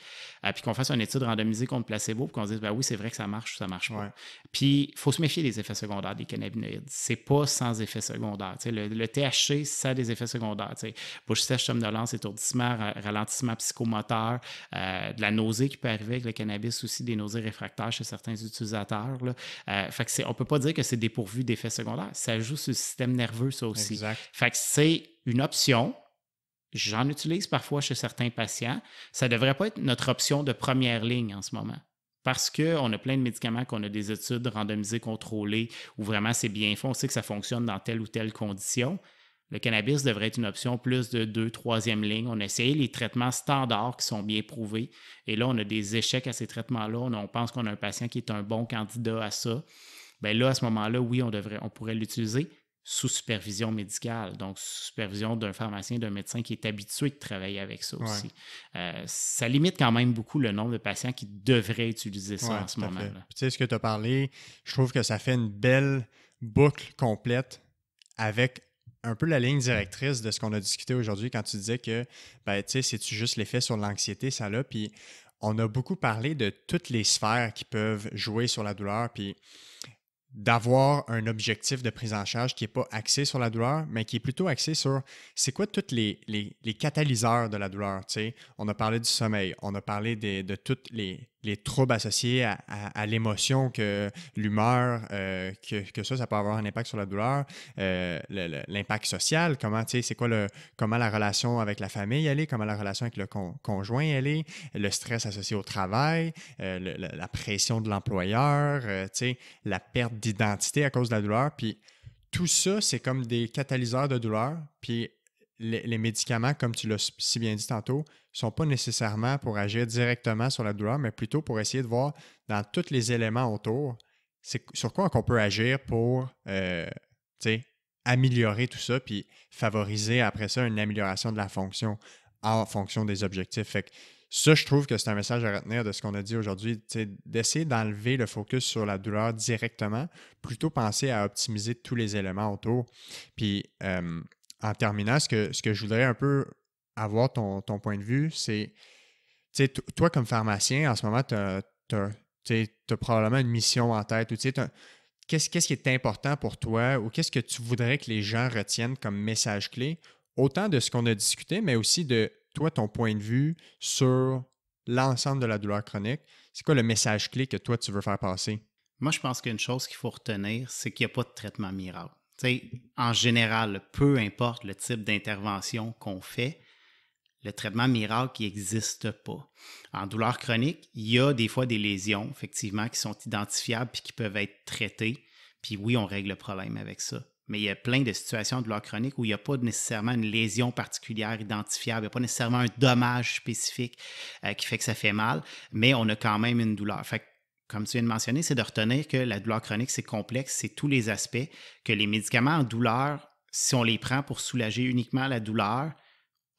puis qu'on fasse une étude randomisée contre placebo, puis qu'on dise, bah oui, c'est vrai que ça marche ou ça marche pas. Puis il faut se méfier des effets secondaires des cannabinoïdes. C'est pas sans effets secondaires. Le, le, THC, ça a des effets secondaires. T'sais. Bouche sèche, somnolence, étourdissement, ralentissement psychomoteur, euh, de la nausée qui peut arriver avec le cannabis aussi, des nausées réfractaires chez certains utilisateurs. Là. Euh, fait que on ne peut pas dire que c'est dépourvu d'effets secondaires. Ça joue sur le système nerveux, ça aussi. Fait que c'est une option J'en utilise parfois chez certains patients. Ça ne devrait pas être notre option de première ligne en ce moment parce qu'on a plein de médicaments, qu'on a des études randomisées, contrôlées, où vraiment c'est bien fait, on sait que ça fonctionne dans telle ou telle condition. Le cannabis devrait être une option plus de deux, troisième ligne. On a essayé les traitements standards qui sont bien prouvés. Et là, on a des échecs à ces traitements-là. On pense qu'on a un patient qui est un bon candidat à ça. Bien là, à ce moment-là, oui, on, devrait, on pourrait l'utiliser sous supervision médicale, donc sous supervision d'un pharmacien, d'un médecin qui est habitué de travailler avec ça aussi. Euh, ça limite quand même beaucoup le nombre de patients qui devraient utiliser ça en ce moment. là tu sais, ce que tu as parlé, je trouve que ça fait une belle boucle complète avec un peu la ligne directrice de ce qu'on a discuté aujourd'hui quand tu disais que, ben, tu sais, c'est-tu juste l'effet sur l'anxiété, ça là, puis on a beaucoup parlé de toutes les sphères qui peuvent jouer sur la douleur, puis d'avoir un objectif de prise en charge qui n'est pas axé sur la douleur, mais qui est plutôt axé sur c'est quoi tous les, les, catalyseurs de la douleur. On a parlé du sommeil, on a parlé de toutes les, les troubles associés à, l'émotion, que l'humeur, euh, que, ça, ça peut avoir un impact sur la douleur, euh, l'impact social, comment, tu sais, c'est quoi le, comment la relation avec la famille elle est, comment la relation avec le conjoint elle est, le stress associé au travail, euh, la, pression de l'employeur, tu sais, la perte d'identité à cause de la douleur, puis tout ça, c'est comme des catalyseurs de douleur, puis les, les médicaments, comme tu l'as si bien dit tantôt, sont pas nécessairement pour agir directement sur la douleur, mais plutôt pour essayer de voir dans tous les éléments autour, c'est sur quoi qu'on peut agir pour euh, améliorer tout ça, puis favoriser après ça une amélioration de la fonction en fonction des objectifs. Fait ça, je trouve que c'est un message à retenir de ce qu'on a dit aujourd'hui, d'essayer d'enlever le focus sur la douleur directement, plutôt penser à optimiser tous les éléments autour. Puis euh, en terminant, ce que, ce que je voudrais un peu avoir ton, point de vue, c'est, tu sais, toi comme pharmacien, en ce moment, tu as, probablement une mission en tête, ou qu'est-ce, qu'est-ce qui est important pour toi, ou qu'est-ce que tu voudrais que les gens retiennent comme message clé, autant de ce qu'on a discuté, mais aussi de toi, ton point de vue sur l'ensemble de la douleur chronique. C'est quoi le message clé que toi, tu veux faire passer? Moi, je pense qu'une chose qu'il faut retenir, c'est qu'il n'y a pas de traitement miracle. sais, en général, peu importe le type d'intervention qu'on fait, le traitement miracle qui n'existe pas. En douleur chronique, il y a des fois des lésions, effectivement, qui sont identifiables et qui peuvent être traitées. Puis oui, on règle le problème avec ça. Mais il y a plein de situations de douleur chronique où il n'y a pas nécessairement une lésion particulière identifiable, il n'y a pas nécessairement un dommage spécifique euh, qui fait que ça fait mal, mais on a quand même une douleur. Fait comme tu viens de mentionner, c'est de retenir que la douleur chronique, c'est complexe, c'est tous les aspects, que les médicaments en douleur, si on les prend pour soulager uniquement la douleur,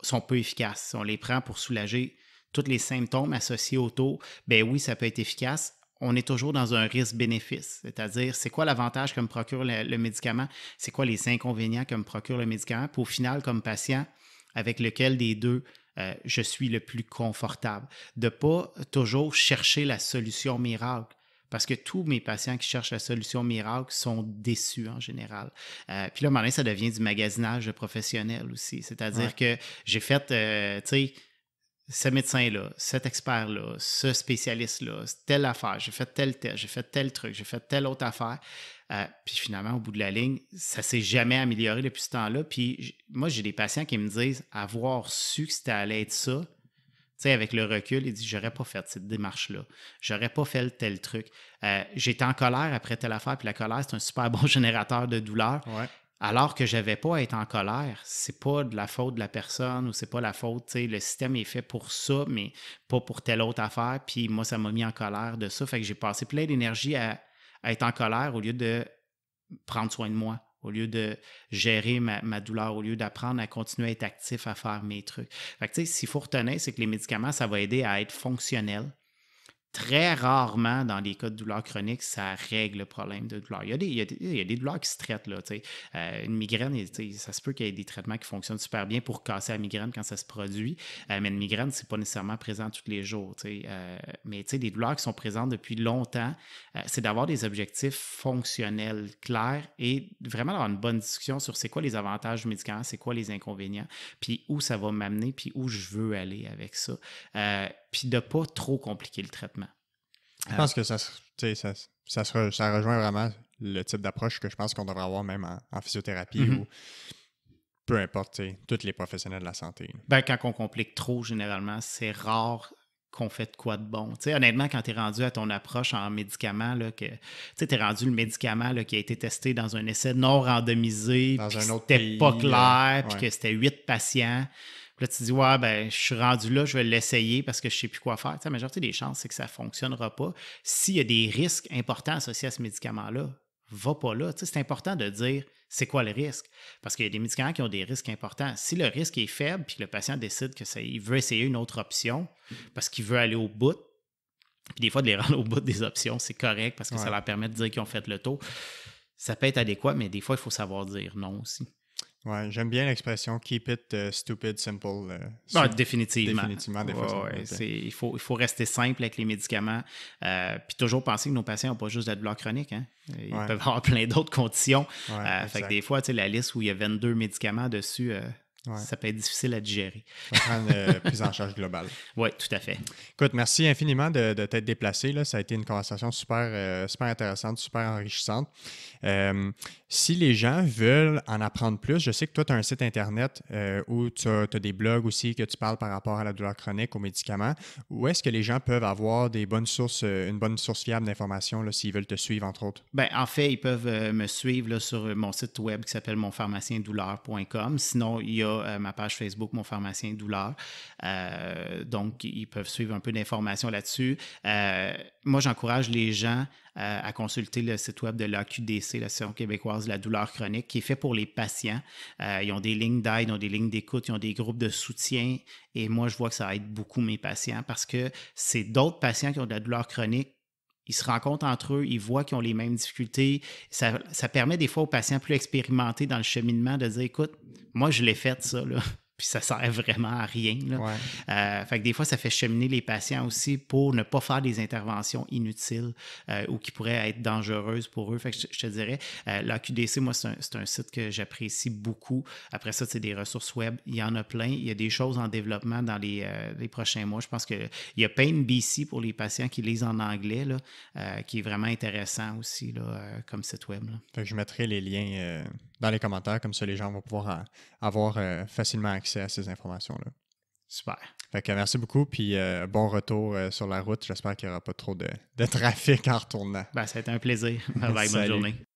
sont peu efficaces. On les prend pour soulager tous les symptômes associés au taux. Ben oui, ça peut être efficace. On est toujours dans un risque-bénéfice, c'est-à-dire c'est quoi l'avantage que me procure le, médicament, c'est quoi les inconvénients que me procure le médicament, puis au final, comme patient, avec lequel des deux euh, je suis le plus confortable. De ne pas toujours chercher la solution miracle. Parce que tous mes patients qui cherchent la solution miracle sont déçus en général. Euh, puis là, maintenant, ça devient du magasinage professionnel aussi. C'est-à-dire que j'ai fait, euh, tu sais, ce médecin-là, cet expert-là, ce spécialiste-là, telle affaire, j'ai fait tel test, j'ai fait tel truc, j'ai fait telle autre affaire. Euh, puis finalement, au bout de la ligne, ça ne s'est jamais amélioré depuis ce temps-là. Puis moi, j'ai des patients qui me disent avoir su que c'était allait être ça, avec le recul, il dit J'aurais pas fait cette démarche-là. J'aurais pas fait tel truc. Euh, j'étais en colère après telle affaire, puis la colère, c'est un super bon <laughs> générateur de douleur. Alors que je n'avais pas à être en colère. C'est pas de la faute de la personne ou c'est pas la faute. Tu le système est fait pour ça, mais pas pour telle autre affaire. Puis moi, ça m'a mis en colère de ça. Fait que j'ai passé plein d'énergie à être en colère au lieu de prendre soin de moi au lieu de gérer ma, douleur, au lieu d'apprendre à continuer à être actif, à faire mes trucs. Fait que, faut retenir, c'est que les médicaments, ça va aider à être fonctionnel, très rarement, dans les cas de douleurs chroniques, ça règle le problème de douleur. Il y a des, douleurs qui se traitent. Là, euh, une migraine, ça se peut qu'il y ait des traitements qui fonctionnent super bien pour casser la migraine quand ça se produit, euh, mais une migraine, c'est pas nécessairement présent tous les jours. Tu euh, mais des douleurs qui sont présentes depuis longtemps, c'est d'avoir des objectifs fonctionnels clairs et vraiment d'avoir une bonne discussion sur c'est quoi les avantages du médicament, c'est quoi les inconvénients, puis où ça va m'amener, puis où je veux aller avec ça puis de pas trop compliquer le traitement. Je pense que ça, ça, ça, rejoint vraiment le type d'approche que je pense qu'on devrait avoir même en, physiothérapie mhm. ou peu importe, tous les professionnels de la santé. Ben, quand on complique trop, généralement, c'est rare qu'on fait quoi de bon. honnêtement, quand tu es rendu à ton approche en médicament, que tu es rendu le médicament qui a été testé dans un essai non randomisé, puis c'était pas clair, puis que c'était huit patients, tu dis, ouais, ben, je suis rendu là, je vais l'essayer parce que je ne sais plus quoi faire. la majorité des chances, c'est que ça ne fonctionnera pas. S'il y a des risques importants associés à ce médicament-là, va pas là. c'est important de dire c'est quoi le risque. Parce qu'il y a des médicaments qui ont des risques importants. Si le risque est faible puis que le patient décide qu'il veut essayer une autre option parce qu'il veut aller au bout, puis des fois, de les <laughs> rendre au bout des options, c'est correct parce que ça leur permet de dire qu'ils ont fait le tour. Ça peut être adéquat, mais des fois, il faut savoir dire non aussi. Ouais, j'aime bien l'expression keep it euh, stupid simple. définitivement. il, faut, il faut rester simple avec les médicaments. Euh, puis toujours penser que nos patients n'ont pas juste de la douleur chronique. Hein? Ils peuvent <laughs> avoir plein d'autres conditions. Euh, fait que des fois, la liste où il y a 22 médicaments dessus, euh, ça peut être difficile à digérer. Ça une euh, <laughs> prise en charge globale. Oui, tout à fait. Écoute, merci infiniment de, t'être déplacé. Là. Ça a été une conversation super, euh, super intéressante, super enrichissante. Euh, si les gens veulent en apprendre plus, je sais que toi, tu as un site Internet où tu as, des blogs aussi que tu parles par rapport à la douleur chronique, aux médicaments. Où est-ce que les gens peuvent avoir des bonnes sources, une bonne source fiable d'informations s'ils veulent te suivre, entre autres? Ben en fait, ils peuvent me suivre sur mon site web qui s'appelle monpharmaciendouleur.com. Sinon, il y a euh, ma page Facebook, mon pharmacien douleur. Euh, donc, ils peuvent suivre un peu d'informations là-dessus. Euh, moi, j'encourage les gens à consulter le site web de l'AQDC, l'Association québécoise de la douleur chronique, qui est fait pour les patients. ils ont des lignes d'aide, ils ont des lignes d'écoute, ils ont des groupes de soutien. Et moi, je vois que ça aide beaucoup mes patients parce que c'est d'autres patients qui ont de la douleur chronique ils se rencontrent entre eux, ils voient qu'ils ont les mêmes difficultés. Ça, permet des fois aux patients plus expérimentés dans le cheminement de dire, écoute, moi, je l'ai fait, ça. Là puis ça sert vraiment à rien. Euh, fait que des fois, ça fait cheminer les patients aussi pour ne pas faire des interventions inutiles euh, ou qui pourraient être dangereuses pour eux. Fait je, te dirais, euh, la QDC, moi, c'est un, site que j'apprécie beaucoup. Après ça, c'est des ressources web. Il y en a plein. Il y a des choses en développement dans les, prochains mois. Je pense qu'il y a BC pour les patients qui lisent en anglais, qui est vraiment intéressant aussi comme site web. je mettrai les liens dans les commentaires, comme ça les gens vont pouvoir avoir euh, facilement accès à ces informations-là. Super. que merci beaucoup, puis euh, bon retour euh, sur la route. J'espère qu'il n'y aura pas trop de, trafic en retournant. Ben, ça a été un plaisir. <laughs> bonne journée.